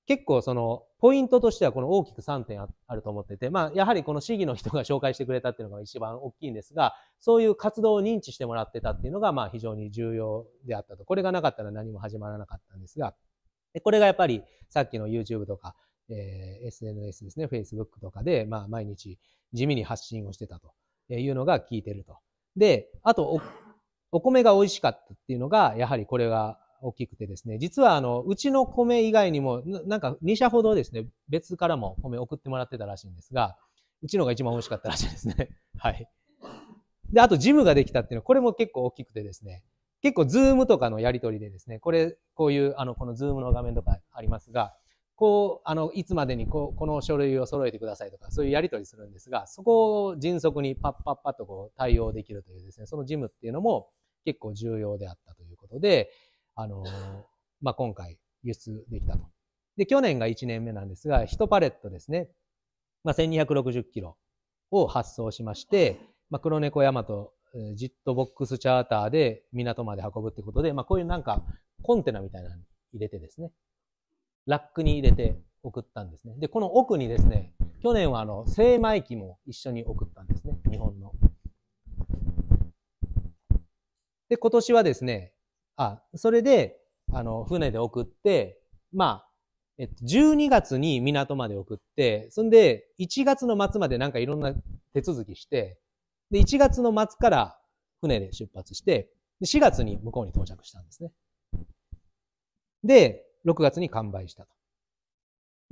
結構そのポイントとしてはこの大きく3点あると思ってて、まあやはりこの市議の人が紹介してくれたっていうのが一番大きいんですが、そういう活動を認知してもらってたっていうのがまあ非常に重要であったと。これがなかったら何も始まらなかったんですが、これがやっぱりさっきの YouTube とか、えー、SNS ですね、Facebook とかでまあ毎日地味に発信をしてたというのが効いてると。で、あとお米が美味しかったっていうのが、やはりこれが大きくてですね、実はあの、うちの米以外にも、なんか2社ほどですね、別からも米送ってもらってたらしいんですが、うちのが一番美味しかったらしいですね。はい。で、あとジムができたっていうのは、これも結構大きくてですね、結構ズームとかのやりとりでですね、これ、こういう、あの、このズームの画面とかありますが、こう、あの、いつまでにこう、この書類を揃えてくださいとか、そういうやりとりするんですが、そこを迅速にパッパッパッとこう対応できるというですね、そのジムっていうのも、結構重要であったということで、あの、まあ、今回輸出できたと。で、去年が1年目なんですが、1パレットですね、まあ、1260キロを発送しまして、まあ、黒猫ヤマト、ジットボックスチャーターで港まで運ぶってことで、まあ、こういうなんかコンテナみたいなのに入れてですね、ラックに入れて送ったんですね。で、この奥にですね、去年はあの、精米機も一緒に送ったんですね、日本の。で、今年はですね、あ、それで、あの、船で送って、まあ、えっと、12月に港まで送って、そんで、1月の末までなんかいろんな手続きして、で、1月の末から船で出発して、で4月に向こうに到着したんですね。で、6月に完売したと。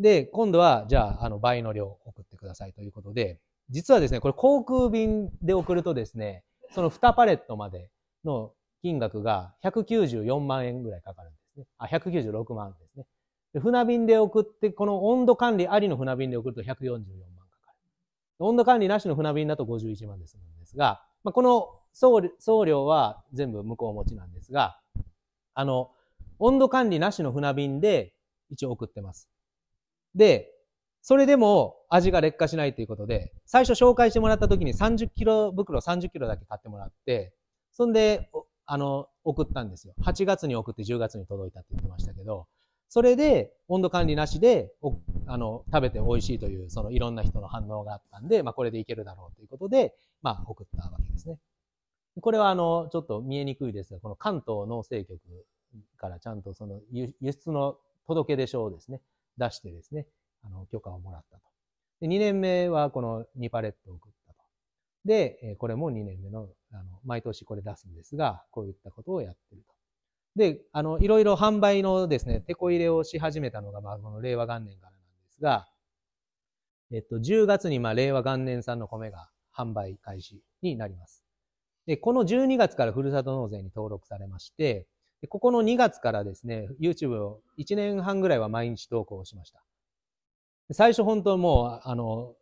で、今度は、じゃあ、あの、倍の量送ってくださいということで、実はですね、これ航空便で送るとですね、その2パレットまでの金額が194万円ぐらいかかるんですね。あ、196万ですね。船便で送って、この温度管理ありの船便で送ると144万かかる。温度管理なしの船便だと51万ですんですが、まあ、この送料は全部向こう持ちなんですが、あの、温度管理なしの船便で一応送ってます。で、それでも味が劣化しないということで、最初紹介してもらった時に30キロ袋30キロだけ買ってもらって、そんで、あの、送ったんですよ。8月に送って10月に届いたって言ってましたけど、それで温度管理なしで、あの、食べて美味しいという、そのいろんな人の反応があったんで、まあこれでいけるだろうということで、まあ送ったわけですね。これはあの、ちょっと見えにくいですが、この関東農政局からちゃんとその輸出の届け出書をですね、出してですね、あの、許可をもらったと。で2年目はこの2パレットを送っで、これも2年目の、あの、毎年これ出すんですが、こういったことをやってると。で、あの、いろいろ販売のですね、手こ入れをし始めたのが、まあ、この令和元年からなんですが、えっと、10月に、まあ、令和元年産の米が販売開始になります。で、この12月からふるさと納税に登録されまして、ここの2月からですね、YouTube を1年半ぐらいは毎日投稿しました。最初本当もう、あの、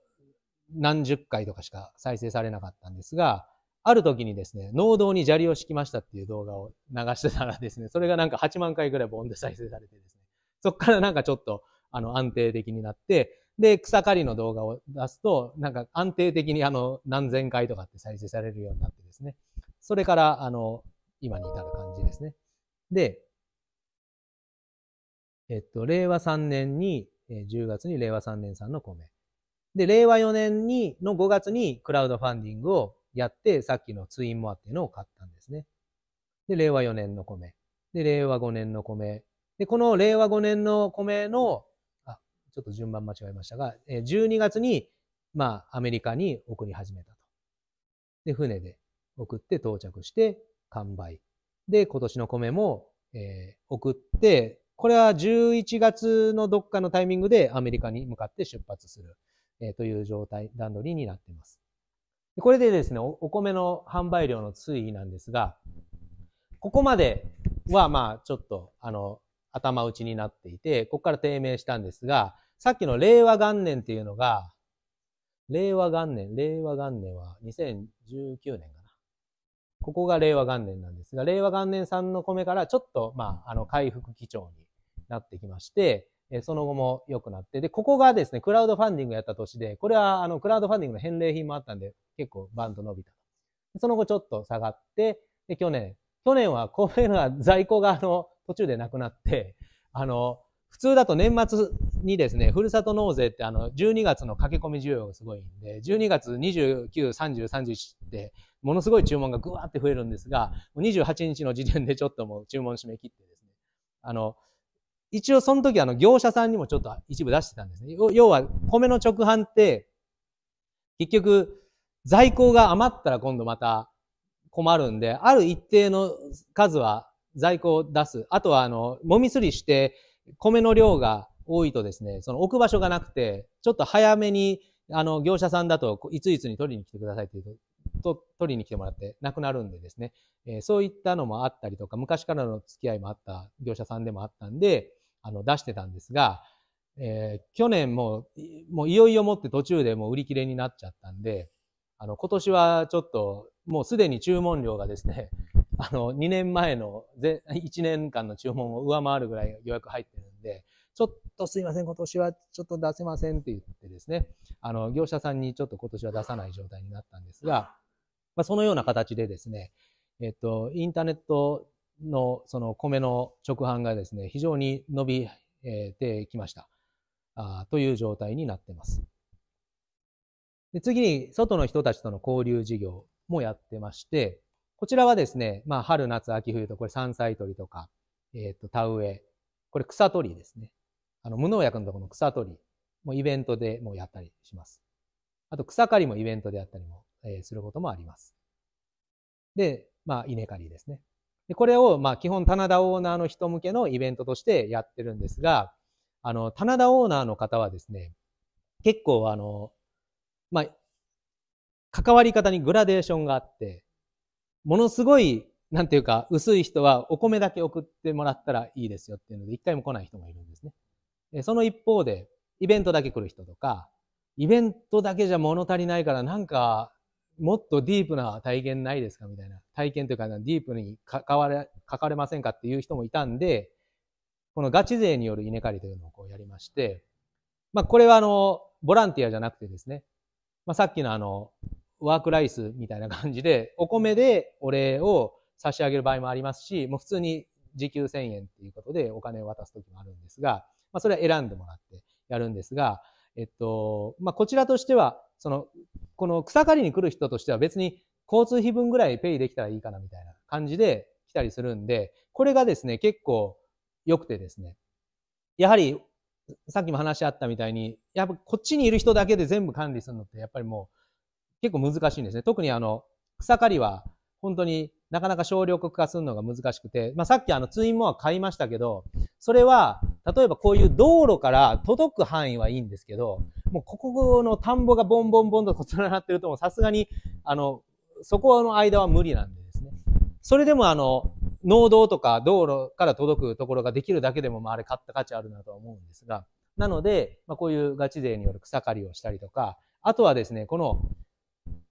何十回とかしか再生されなかったんですが、ある時にですね、農道に砂利を敷きましたっていう動画を流してたらですね、それがなんか8万回ぐらいボンで再生されてですね、そっからなんかちょっとあの安定的になって、で、草刈りの動画を出すと、なんか安定的にあの何千回とかって再生されるようになってですね、それからあの今に至る感じですね。で、えっと、令和3年に、10月に令和3年さんの米。で、令和4年に、の5月にクラウドファンディングをやって、さっきのツインモアっていうのを買ったんですね。で、令和4年の米。で、令和5年の米。で、この令和5年の米の、あ、ちょっと順番間違えましたが、12月に、まあ、アメリカに送り始めたと。で、船で送って到着して、完売。で、今年の米も、えー、送って、これは11月のどっかのタイミングでアメリカに向かって出発する。えという状態、段取りになっています。これでですねお、お米の販売量の推移なんですが、ここまではまあちょっとあの頭打ちになっていて、ここから低迷したんですが、さっきの令和元年っていうのが、令和元年、令和元年は2019年かな。ここが令和元年なんですが、令和元年産の米からちょっと、まあ、あの、回復基調になってきまして、えその後も良くなって。で、ここがですね、クラウドファンディングやった年で、これはあの、クラウドファンディングの返礼品もあったんで、結構バンド伸びた。その後ちょっと下がって、で、去年、去年はこういうの在庫があの、途中でなくなって、あの、普通だと年末にですね、ふるさと納税ってあの、12月の駆け込み需要がすごいんで、12月29、30、31ってものすごい注文がぐわって増えるんですが、28日の時点でちょっともう注文締め切ってですね、あの、一応その時あの業者さんにもちょっと一部出してたんですね。要は米の直販って結局在庫が余ったら今度また困るんで、ある一定の数は在庫を出す。あとはあの、もみすりして米の量が多いとですね、その置く場所がなくて、ちょっと早めにあの業者さんだといついつに取りに来てくださいっていうと、取りに来てもらってなくなるんでですね、えー、そういったのもあったりとか、昔からの付き合いもあった業者さんでもあったんで、あの出してたんですが、えー、去年も、もういよいよもって途中でもう売り切れになっちゃったんで、あの、今年はちょっと、もうすでに注文量がですね、あの、2年前の、1年間の注文を上回るぐらい予約入ってるんで、ちょっとすいません、今年はちょっと出せませんって言ってですね、あの、業者さんにちょっと今年は出さない状態になったんですが、まあ、そのような形でですね、えっと、インターネットのその米の直販がですね、非常に伸びてきました。あという状態になってます。で次に、外の人たちとの交流事業もやってまして、こちらはですね、まあ、春、夏、秋、冬と、これ山菜取りとか、えっ、ー、と、田植え、これ草取りですね。あの、無農薬のところの草取りもイベントでもうやったりします。あと、草刈りもイベントでやったりも、えー、することもあります。で、まあ、稲刈りですね。でこれを、まあ、基本、棚田オーナーの人向けのイベントとしてやってるんですが、あの、棚田オーナーの方はですね、結構、あの、まあ、関わり方にグラデーションがあって、ものすごい、なんていうか、薄い人はお米だけ送ってもらったらいいですよっていうので、一回も来ない人もいるんですね。その一方で、イベントだけ来る人とか、イベントだけじゃ物足りないから、なんか、もっとディープな体験ないですかみたいな。体験というか、ディープに関われ、関われませんかっていう人もいたんで、このガチ勢による稲刈りというのをこうやりまして、まあ、これはあの、ボランティアじゃなくてですね、まあ、さっきのあの、ワークライスみたいな感じで、お米でお礼を差し上げる場合もありますし、もう普通に時給1000円っていうことでお金を渡すときもあるんですが、まあ、それは選んでもらってやるんですが、えっと、まあ、こちらとしては、その、この草刈りに来る人としては別に交通費分ぐらいペイできたらいいかなみたいな感じで来たりするんで、これがですね、結構良くてですね。やはり、さっきも話しあったみたいに、やっぱこっちにいる人だけで全部管理するのってやっぱりもう結構難しいんですね。特にあの、草刈りは本当になかなか省力化するのが難しくて、まあ、さっきあのツインモア買いましたけど、それは、例えばこういう道路から届く範囲はいいんですけど、もうここの田んぼがボンボンボンと連なってるとさすがに、あの、そこの間は無理なんでですね。それでもあの、農道とか道路から届くところができるだけでも、まあ、あれ買った価値あるなとは思うんですが、なので、まあ、こういうガチ勢による草刈りをしたりとか、あとはですね、この、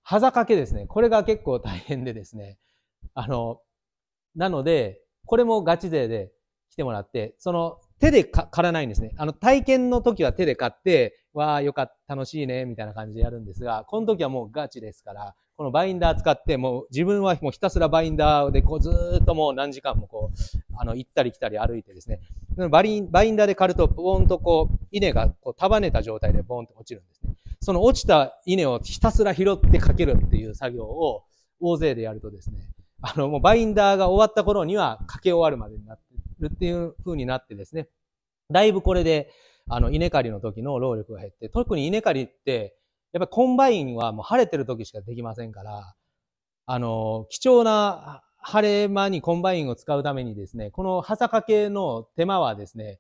はざかけですね。これが結構大変でですね。あの、なので、これもガチ勢で来てもらって、その手で刈らないんですね。あの体験の時は手で刈って、わあ、よかった、楽しいね、みたいな感じでやるんですが、この時はもうガチですから、このバインダー使って、もう自分はもうひたすらバインダーでこうずーっともう何時間もこう、あの、行ったり来たり歩いてですね、バリン、バインダーで刈ると、ボーンとこう、稲がこう束ねた状態でボーンと落ちるんですね。その落ちた稲をひたすら拾ってかけるっていう作業を大勢でやるとですね、あの、もうバインダーが終わった頃にはかけ終わるまでになってるっていう風になってですね、だいぶこれで、あの、稲刈りの時の労力が減って、特に稲刈りって、やっぱりコンバインはもう晴れてる時しかできませんから、あの、貴重な晴れ間にコンバインを使うためにですね、このはさかけの手間はですね、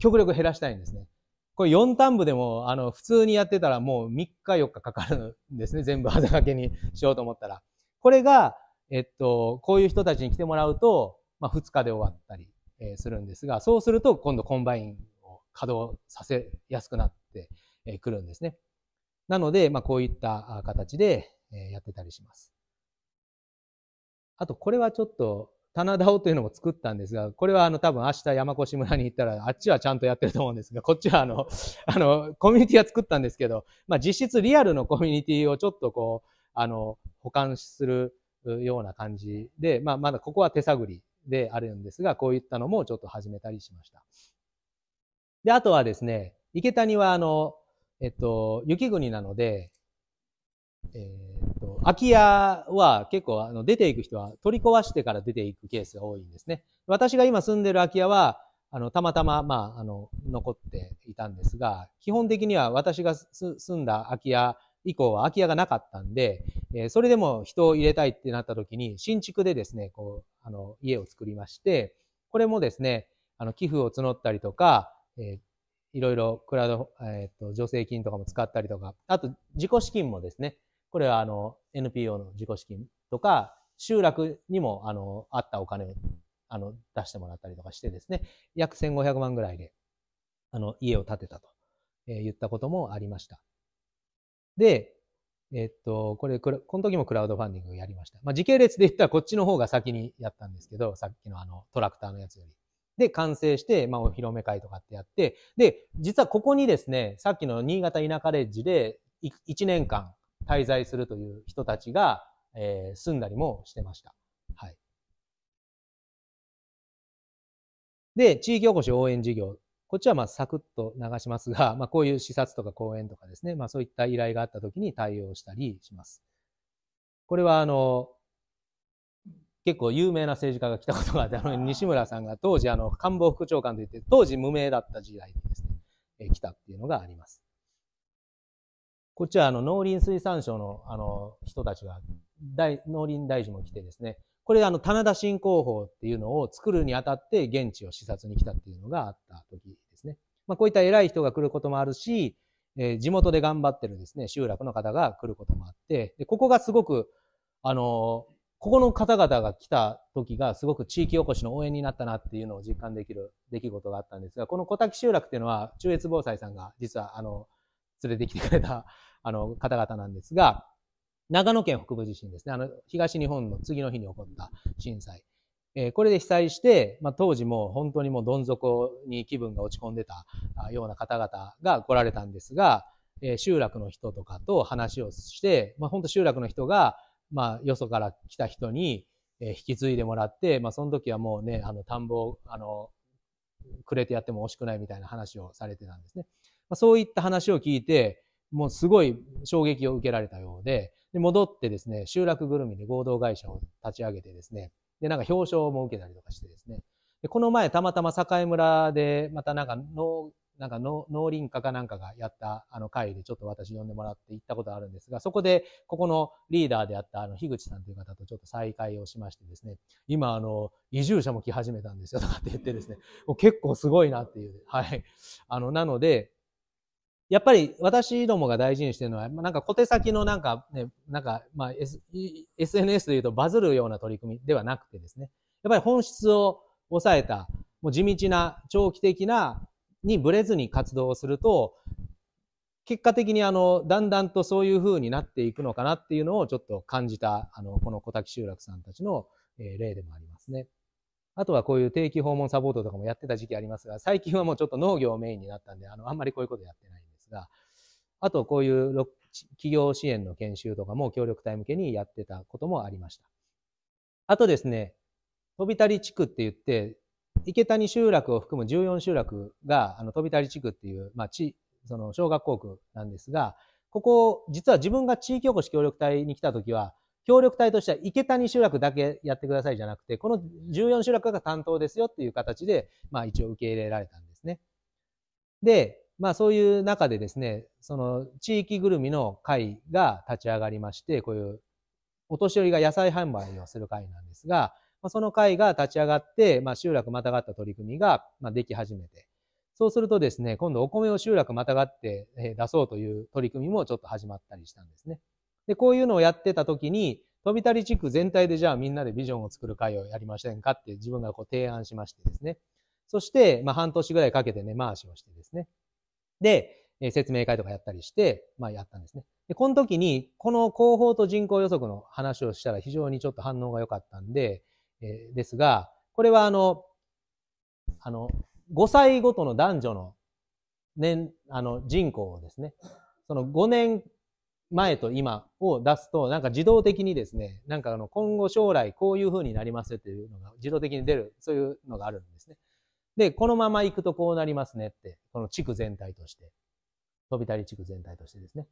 極力減らしたいんですね。これ4端部でも、あの、普通にやってたらもう3日4日かかるんですね。全部はさかけにしようと思ったら。これが、えっと、こういう人たちに来てもらうと、まあ、2日で終わったり、えするんですが、そうすると今度コンバイン稼働させやすくなってくるんですね。なので、まあ、こういった形でやってたりします。あと、これはちょっと、棚田をというのも作ったんですが、これはあの多分明日山越村に行ったら、あっちはちゃんとやってると思うんですが、こっちはあの、あの、コミュニティは作ったんですけど、まあ実質リアルのコミュニティをちょっとこう、あの、保管するような感じで、まあまだここは手探りであるんですが、こういったのもちょっと始めたりしました。で、あとはですね、池谷はあの、えっと、雪国なので、えー、っと、空き家は結構あの出ていく人は取り壊してから出ていくケースが多いんですね。私が今住んでる空き家は、あの、たまたま、まあ、あの、残っていたんですが、基本的には私が住んだ空き家以降は空き家がなかったんで、えー、それでも人を入れたいってなった時に、新築でですね、こう、あの、家を作りまして、これもですね、あの、寄付を募ったりとか、えー、いろいろクラウド、えっ、ー、と、助成金とかも使ったりとか、あと自己資金もですね、これはあの、NPO の自己資金とか、集落にも、あの、あったお金を、あの、出してもらったりとかしてですね、約1500万ぐらいで、あの、家を建てたと、えー、言ったこともありました。で、えっと、これ、この時もクラウドファンディングやりました。まあ、時系列で言ったらこっちの方が先にやったんですけど、さっきのあのトラクターのやつより。で、完成して、まあ、お披露目会とかってやって、で、実はここにですね、さっきの新潟田舎レッジで、1年間滞在するという人たちが、えー、住んだりもしてました。はい。で、地域おこし応援事業。こっちはまあサクッと流しますが、まあこういう視察とか講演とかですね、まあそういった依頼があった時に対応したりします。これはあの、結構有名な政治家が来たことがあって、あの、西村さんが当時、あの、官房副長官といって、当時無名だった時代にですね、え来たっていうのがあります。こっちは、あの、農林水産省の、あの、人たちが、大農林大臣も来てですね、これ、あの、棚田振興法っていうのを作るにあたって現地を視察に来たっていうのがあった時ですね。まあ、こういった偉い人が来ることもあるし、えー、地元で頑張ってるですね、集落の方が来ることもあって、でここがすごく、あのーここの方々が来た時がすごく地域おこしの応援になったなっていうのを実感できる出来事があったんですが、この小滝集落っていうのは中越防災さんが実はあの、連れてきてくれたあの方々なんですが、長野県北部地震ですね。あの、東日本の次の日に起こった震災。えー、これで被災して、まあ、当時も本当にもうどん底に気分が落ち込んでたような方々が来られたんですが、えー、集落の人とかと話をして、まあ、本当集落の人が、まあ、よそから来た人に、え引き継いでもらって、まあ、その時はもうね、あの、田んぼあの、くれてやっても惜しくないみたいな話をされてたんですね。まあ、そういった話を聞いて、もうすごい衝撃を受けられたようで、で戻ってですね、集落ぐるみで合同会社を立ち上げてですね、で、なんか表彰も受けたりとかしてですね、でこの前たまたま境村で、またなんか農なんか農林科かなんかがやったあの会でちょっと私呼んでもらって行ったことあるんですが、そこでここのリーダーであったあの樋口さんという方とちょっと再会をしましてですね、今あの移住者も来始めたんですよとかって言ってですね、もう結構すごいなっていう。はい。あの、なので、やっぱり私どもが大事にしてるのは、なんか小手先のなんかね、なんか、まあ、S、SNS で言うとバズるような取り組みではなくてですね、やっぱり本質を抑えた、もう地道な長期的なにぶれずに活動をすると、結果的にあの、だんだんとそういう風になっていくのかなっていうのをちょっと感じた、あの、この小滝集落さんたちの例でもありますね。あとはこういう定期訪問サポートとかもやってた時期ありますが、最近はもうちょっと農業メインになったんで、あの、あんまりこういうことやってないんですが、あとこういう企業支援の研修とかも協力隊向けにやってたこともありました。あとですね、飛び足り地区って言って、池谷集落を含む14集落が、あの、飛び足り地区っていう、まあ、地、その、小学校区なんですが、ここ、実は自分が地域おこし協力隊に来た時は、協力隊としては池谷集落だけやってくださいじゃなくて、この14集落が担当ですよっていう形で、まあ一応受け入れられたんですね。で、まあそういう中でですね、その地域ぐるみの会が立ち上がりまして、こういうお年寄りが野菜販売をする会なんですが、まあ、その会が立ち上がって、まあ、集落またがった取り組みが、まあ、でき始めて、そうするとですね、今度お米を集落またがって出そうという取り組みもちょっと始まったりしたんですね。で、こういうのをやってたときに、飛びたり地区全体でじゃあみんなでビジョンを作る会をやりませんかって自分がこう提案しましてですね。そして、まあ半年ぐらいかけて根、ね、回しをしてですね。で、え説明会とかやったりして、まあやったんですね。で、この時に、この広報と人口予測の話をしたら非常にちょっと反応が良かったんで、ですが、これはあの、あの、5歳ごとの男女の年、あの、人口をですね、その5年前と今を出すと、なんか自動的にですね、なんかあの、今後将来こういう風になりますっていうのが自動的に出る、そういうのがあるんですね。で、このまま行くとこうなりますねって、この地区全体として、飛びたり地区全体としてですね。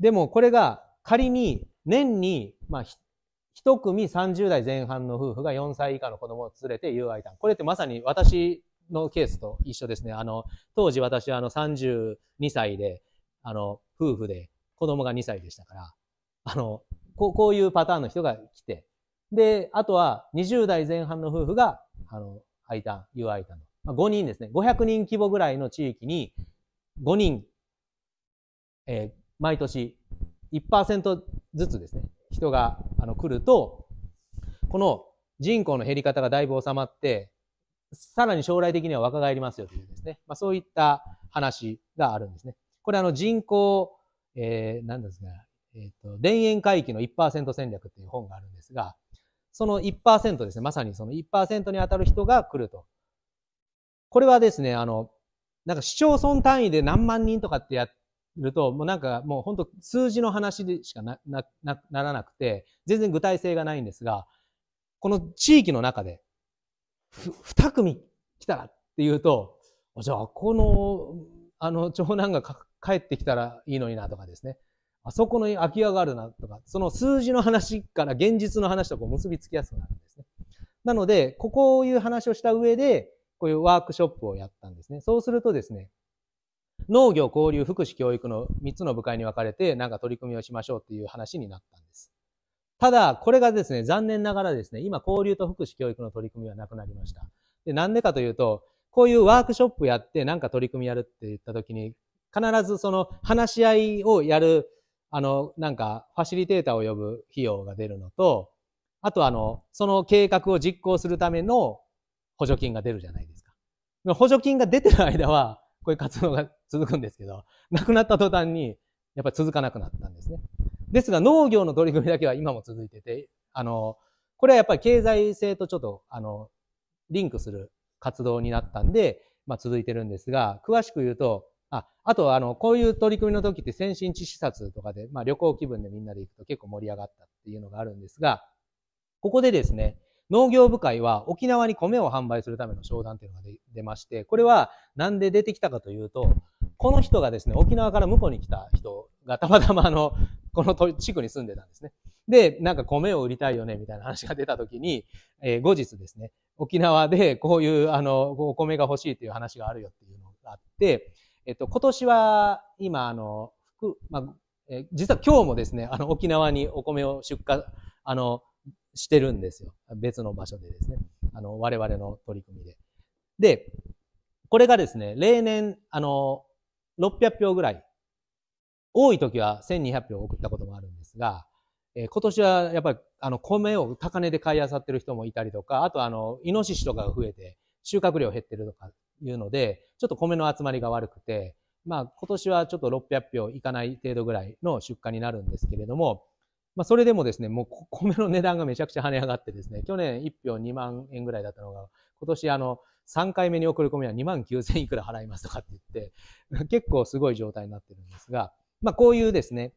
でもこれが仮に年に、まあ、一組30代前半の夫婦が4歳以下の子供を連れて UI タン。これってまさに私のケースと一緒ですね。あの、当時私はあの32歳で、あの、夫婦で子供が2歳でしたから、あの、ここういうパターンの人が来て、で、あとは20代前半の夫婦が、あの、ハイタン、U I. タンまあ、5人ですね。500人規模ぐらいの地域に、5人、えー、毎年1%ずつですね、人があの来ると、この人口の減り方がだいぶ収まって、さらに将来的には若返りますよというですね、まあ、そういった話があるんですね。これあの人口、えー、何ですか、えっ、ー、と、田園回帰の1%戦略っていう本があるんですが、その1%ですね、まさにその1%に当たる人が来ると。これはですね、あの、なんか市町村単位で何万人とかってやっると、もうなんかもう本当数字の話でしかな、な、な、ならなくて、全然具体性がないんですが、この地域の中で、ふ、二組来たらっていうと、じゃあ、この、あの、長男が帰ってきたらいいのになとかですね。あそこの空き家があるなとか、その数字の話から現実の話とこう結びつきやすくなるんですね。なので、ここういう話をした上で、こういうワークショップをやったんですね。そうするとですね、農業、交流、福祉、教育の3つの部会に分かれて、なんか取り組みをしましょうっていう話になったんです。ただ、これがですね、残念ながらですね、今、交流と福祉、教育の取り組みはなくなりました。で、なんでかというと、こういうワークショップやって、なんか取り組みやるって言った時に、必ずその話し合いをやる、あの、なんか、ファシリテーターを呼ぶ費用が出るのと、あとあの、その計画を実行するための補助金が出るじゃないですか。補助金が出てる間は、こういう活動が続くんですけど、なくなった途端に、やっぱり続かなくなったんですね。ですが、農業の取り組みだけは今も続いてて、あの、これはやっぱり経済性とちょっと、あの、リンクする活動になったんで、まあ、続いてるんですが、詳しく言うと、あ、あとは、あの、こういう取り組みの時って先進地視察とかで、まあ、旅行気分でみんなで行くと結構盛り上がったっていうのがあるんですが、ここでですね、農業部会は沖縄に米を販売するための商談というのが出まして、これはなんで出てきたかというと、この人がですね、沖縄から向こうに来た人がたまたまあの、この地区に住んでたんですね。で、なんか米を売りたいよね、みたいな話が出た時に、えー、後日ですね、沖縄でこういう、あの、お米が欲しいという話があるよっていうのがあって、えっと、今年は、今、あの、福、まあ、えー、実は今日もですね、あの、沖縄にお米を出荷、あの、してるんですよ。別の場所でですね。あの、我々の取り組みで。で、これがですね、例年、あの、600票ぐらい。多い時は1200票送ったこともあるんですが、えー、今年はやっぱりあの米を高値で買い漁ってる人もいたりとか、あとあの、イノシシとかが増えて収穫量減ってるとかいうので、ちょっと米の集まりが悪くて、まあ今年はちょっと600票いかない程度ぐらいの出荷になるんですけれども、まあそれでもですね、もう 米の値段がめちゃくちゃ跳ね上がってですね、去年1票2万円ぐらいだったのが、今年あの、3回目に送り込みは2万9000いくら払いますとかって言って、結構すごい状態になってるんですが、まあ、こういうですね、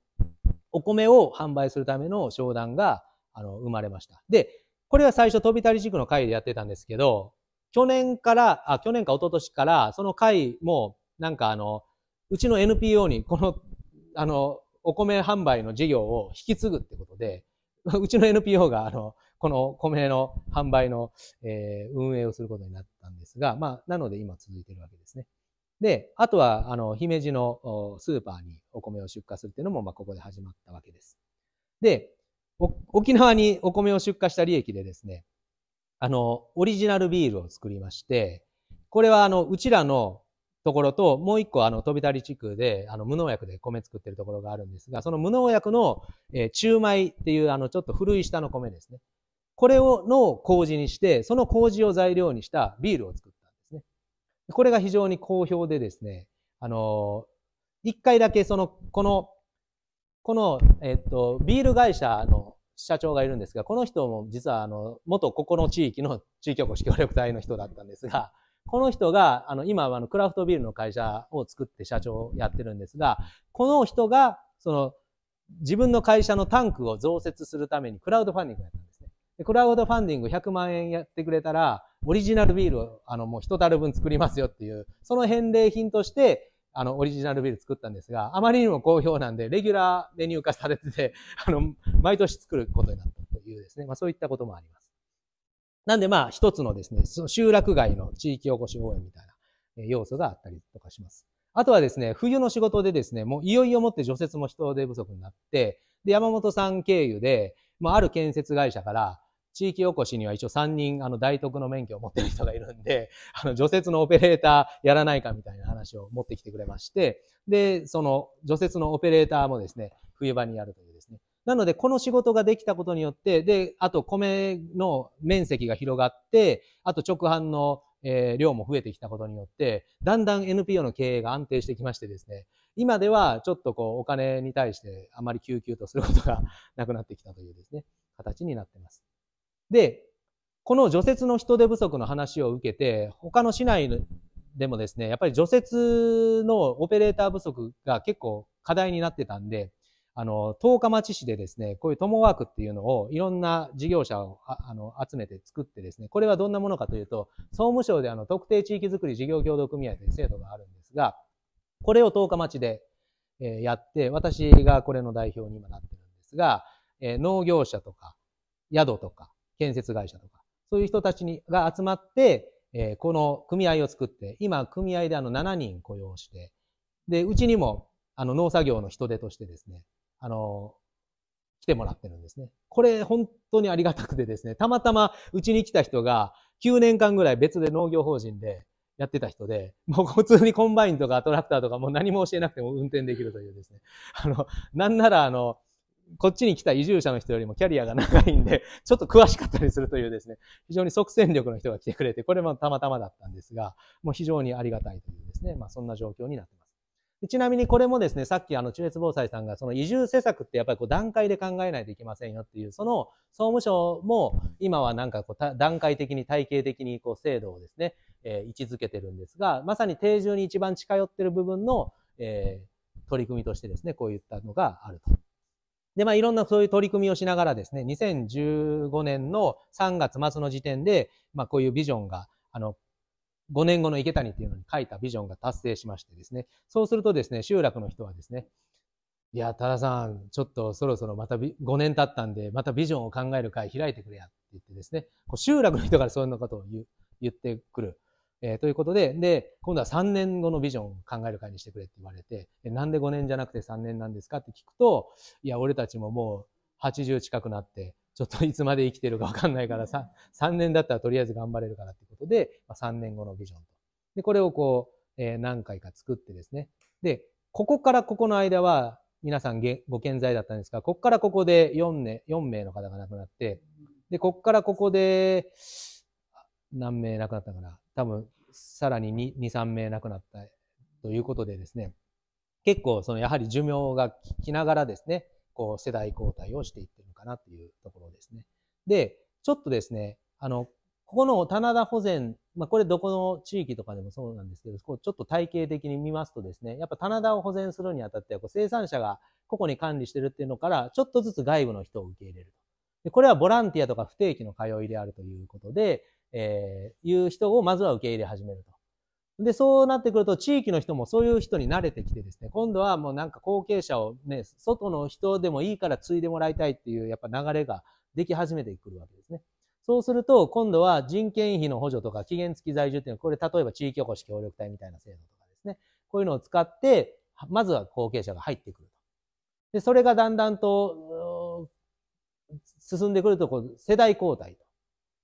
お米を販売するための商談が、あの、生まれました。で、これは最初、飛び足り塾の会でやってたんですけど、去年から、あ、去年か一昨年から、その会も、なんかあの、うちの NPO にこの、あの、お米販売の事業を引き継ぐってことで、うちの NPO が、あの、この米の販売の、えー、運営をすることになったんですが、まあ、なので今続いているわけですね。で、あとは、あの、姫路のスーパーにお米を出荷するっていうのも、まあ、ここで始まったわけです。で、沖縄にお米を出荷した利益でですね、あの、オリジナルビールを作りまして、これは、あの、うちらのところと、もう一個、あの、飛びたり地区で、あの、無農薬で米作ってるところがあるんですが、その無農薬の、えー、中米っていう、あの、ちょっと古い下の米ですね。これをの麹にして、その麹を材料にしたビールを作ったんですね。これが非常に好評でですね、あの、一回だけその、この、この、えっと、ビール会社の社長がいるんですが、この人も実は、あの、元ここの地域の地域おこし協力隊の人だったんですが、この人が、あの、今はあの、クラフトビールの会社を作って社長をやってるんですが、この人が、その、自分の会社のタンクを増設するためにクラウドファンディングをやった。クラウドファンディング100万円やってくれたら、オリジナルビールを、あの、もう一樽分作りますよっていう、その返礼品として、あの、オリジナルビール作ったんですが、あまりにも好評なんで、レギュラーメニュー化されてて、あの、毎年作ることになったというですね、まあそういったこともあります。なんでまあ一つのですね、集落外の地域おこし応援みたいな要素があったりとかします。あとはですね、冬の仕事でですね、もういよいよもって除雪も人手不足になって、で、山本さん経由で、まあある建設会社から、地域おこしには一応3人、あの、大徳の免許を持ってる人がいるんで、あの、除雪のオペレーターやらないかみたいな話を持ってきてくれまして、で、その除雪のオペレーターもですね、冬場にやるというですね。なので、この仕事ができたことによって、で、あと米の面積が広がって、あと直販の、え量も増えてきたことによって、だんだん NPO の経営が安定してきましてですね、今ではちょっとこう、お金に対してあまり救急とすることがなくなってきたというですね、形になってます。で、この除雪の人手不足の話を受けて、他の市内でもですね、やっぱり除雪のオペレーター不足が結構課題になってたんで、あの、十日町市でですね、こういうトモワークっていうのをいろんな事業者をあの集めて作ってですね、これはどんなものかというと、総務省であの特定地域づくり事業協同組合という制度があるんですが、これを十日町で、えやって、私がこれの代表に今なってるんですが、え農業者とか、宿とか、建設会社とか、そういう人たちにが集まって、えー、この組合を作って、今、組合であの7人雇用して、で、うちにも、あの、農作業の人手としてですね、あの、来てもらってるんですね。これ、本当にありがたくてですね、たまたまうちに来た人が、9年間ぐらい別で農業法人でやってた人で、もう普通にコンバインとかトラクターとかもう何も教えなくても運転できるというですね、あの、なんならあの、こっちに来た移住者の人よりもキャリアが長いんで、ちょっと詳しかったりするというですね、非常に即戦力の人が来てくれて、これもたまたまだったんですが、もう非常にありがたいというですね、まあそんな状況になってます。ちなみにこれもですね、さっきあの中越防災さんがその移住施策ってやっぱりこう段階で考えないといけませんよっていう、その総務省も今はなんかこう段階的に体系的にこう制度をですね、えー、位置づけてるんですが、まさに定住に一番近寄ってる部分の、えー、取り組みとしてですね、こういったのがあると。で、まあ、いろんなそういう取り組みをしながらですね、2015年の3月末の時点で、まあ、こういうビジョンが、あの、5年後の池谷っていうのに書いたビジョンが達成しましてですね、そうするとですね、集落の人はですね、いや、多田さん、ちょっとそろそろまた5年経ったんで、またビジョンを考える会開いてくれやって言ってですね、こう集落の人からそういうことを言言ってくる。えー、ということで、で、今度は3年後のビジョンを考える会にしてくれって言われて、なんで5年じゃなくて3年なんですかって聞くと、いや、俺たちももう80近くなって、ちょっといつまで生きてるかわかんないからさ、3年だったらとりあえず頑張れるからってことで、まあ、3年後のビジョンと。で、これをこう、えー、何回か作ってですね。で、ここからここの間は、皆さんご健在だったんですが、ここからここで4名 ,4 名の方が亡くなって、で、ここからここで、何名亡くなったかな多分さらに23名亡くなったということでですね結構そのやはり寿命がきながらですねこう世代交代をしていってるのかなというところですね。でちょっとですねあのここの棚田保全、まあ、これどこの地域とかでもそうなんですけど、こうちょっと体系的に見ますとですね、やっぱ棚田を保全するにあたっては、生産者が個々に管理してるっていうのから、ちょっとずつ外部の人を受け入れるで。これはボランティアとか不定期の通いであるということで、えー、いう人をまずは受け入れ始めると。で、そうなってくると、地域の人もそういう人に慣れてきてですね、今度はもうなんか後継者をね、外の人でもいいから継いでもらいたいっていう、やっぱ流れができ始めてくるわけですね。そうすると、今度は人件費の補助とか期限付き在住っていうのは、これ例えば地域おこし協力隊みたいな制度とかですね、こういうのを使って、まずは後継者が入ってくると。で、それがだんだんと、進んでくると、世代交代と。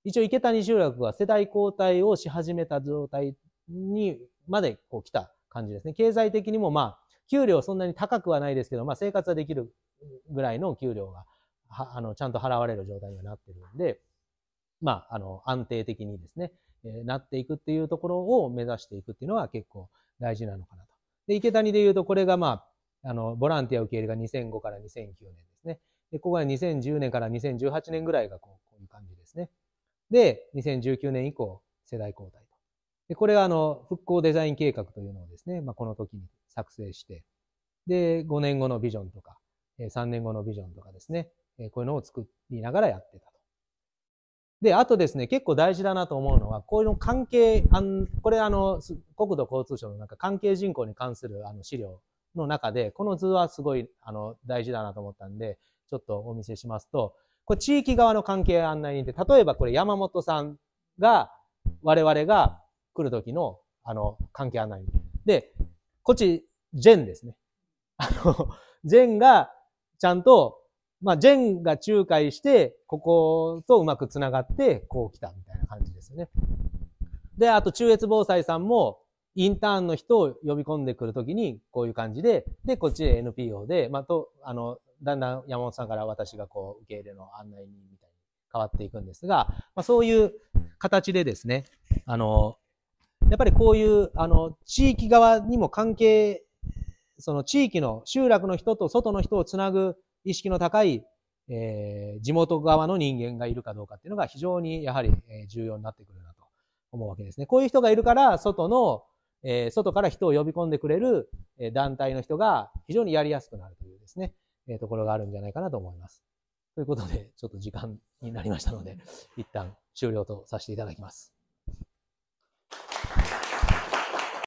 一応池谷集落は世代交代をし始めた状態にまでこう来た感じですね。経済的にもまあ、給料そんなに高くはないですけど、まあ生活はできるぐらいの給料が、あの、ちゃんと払われる状態にはなってるんで、まあ、あの、安定的にですね、えなっていくっていうところを目指していくっていうのは結構大事なのかなと。で、池谷で言うとこれがまあ、あの、ボランティア受け入れが2005から2009年ですね。で、ここが2010年から2018年ぐらいがこうこういう感じで、2019年以降、世代交代と。で、これはあの、復興デザイン計画というのをですね、まあ、この時に作成して、で、5年後のビジョンとか、3年後のビジョンとかですね、こういうのを作りながらやってたと。で、あとですね、結構大事だなと思うのは、こういうの関係、あんこれあの、国土交通省のなんか関係人口に関するあの資料の中で、この図はすごいあの大事だなと思ったんで、ちょっとお見せしますと、これ地域側の関係案内人で、例えばこれ山本さんが、我々が来る時の、あの、関係案内人。で、こっち、ジェンですね。あの、ジェンが、ちゃんと、まあ、ジェンが仲介して、こことうまくつながって、こう来たみたいな感じですよね。で、あと、中越防災さんも、インターンの人を呼び込んでくるときに、こういう感じで、で、こっちで NPO で、まあ、と、あの、だんだん山本さんから私がこう受け入れの案内人みたいに変わっていくんですが、まあ、そういう形でですね、あの、やっぱりこういう、あの、地域側にも関係、その地域の集落の人と外の人をつなぐ意識の高い、えー、地元側の人間がいるかどうかっていうのが非常にやはり重要になってくるなと思うわけですね。こういう人がいるから、外の、えー、外から人を呼び込んでくれる団体の人が非常にやりやすくなるというですね。えところがあるんじゃないかなと思います。ということで、ちょっと時間になりましたので、一旦終了とさせていただきます。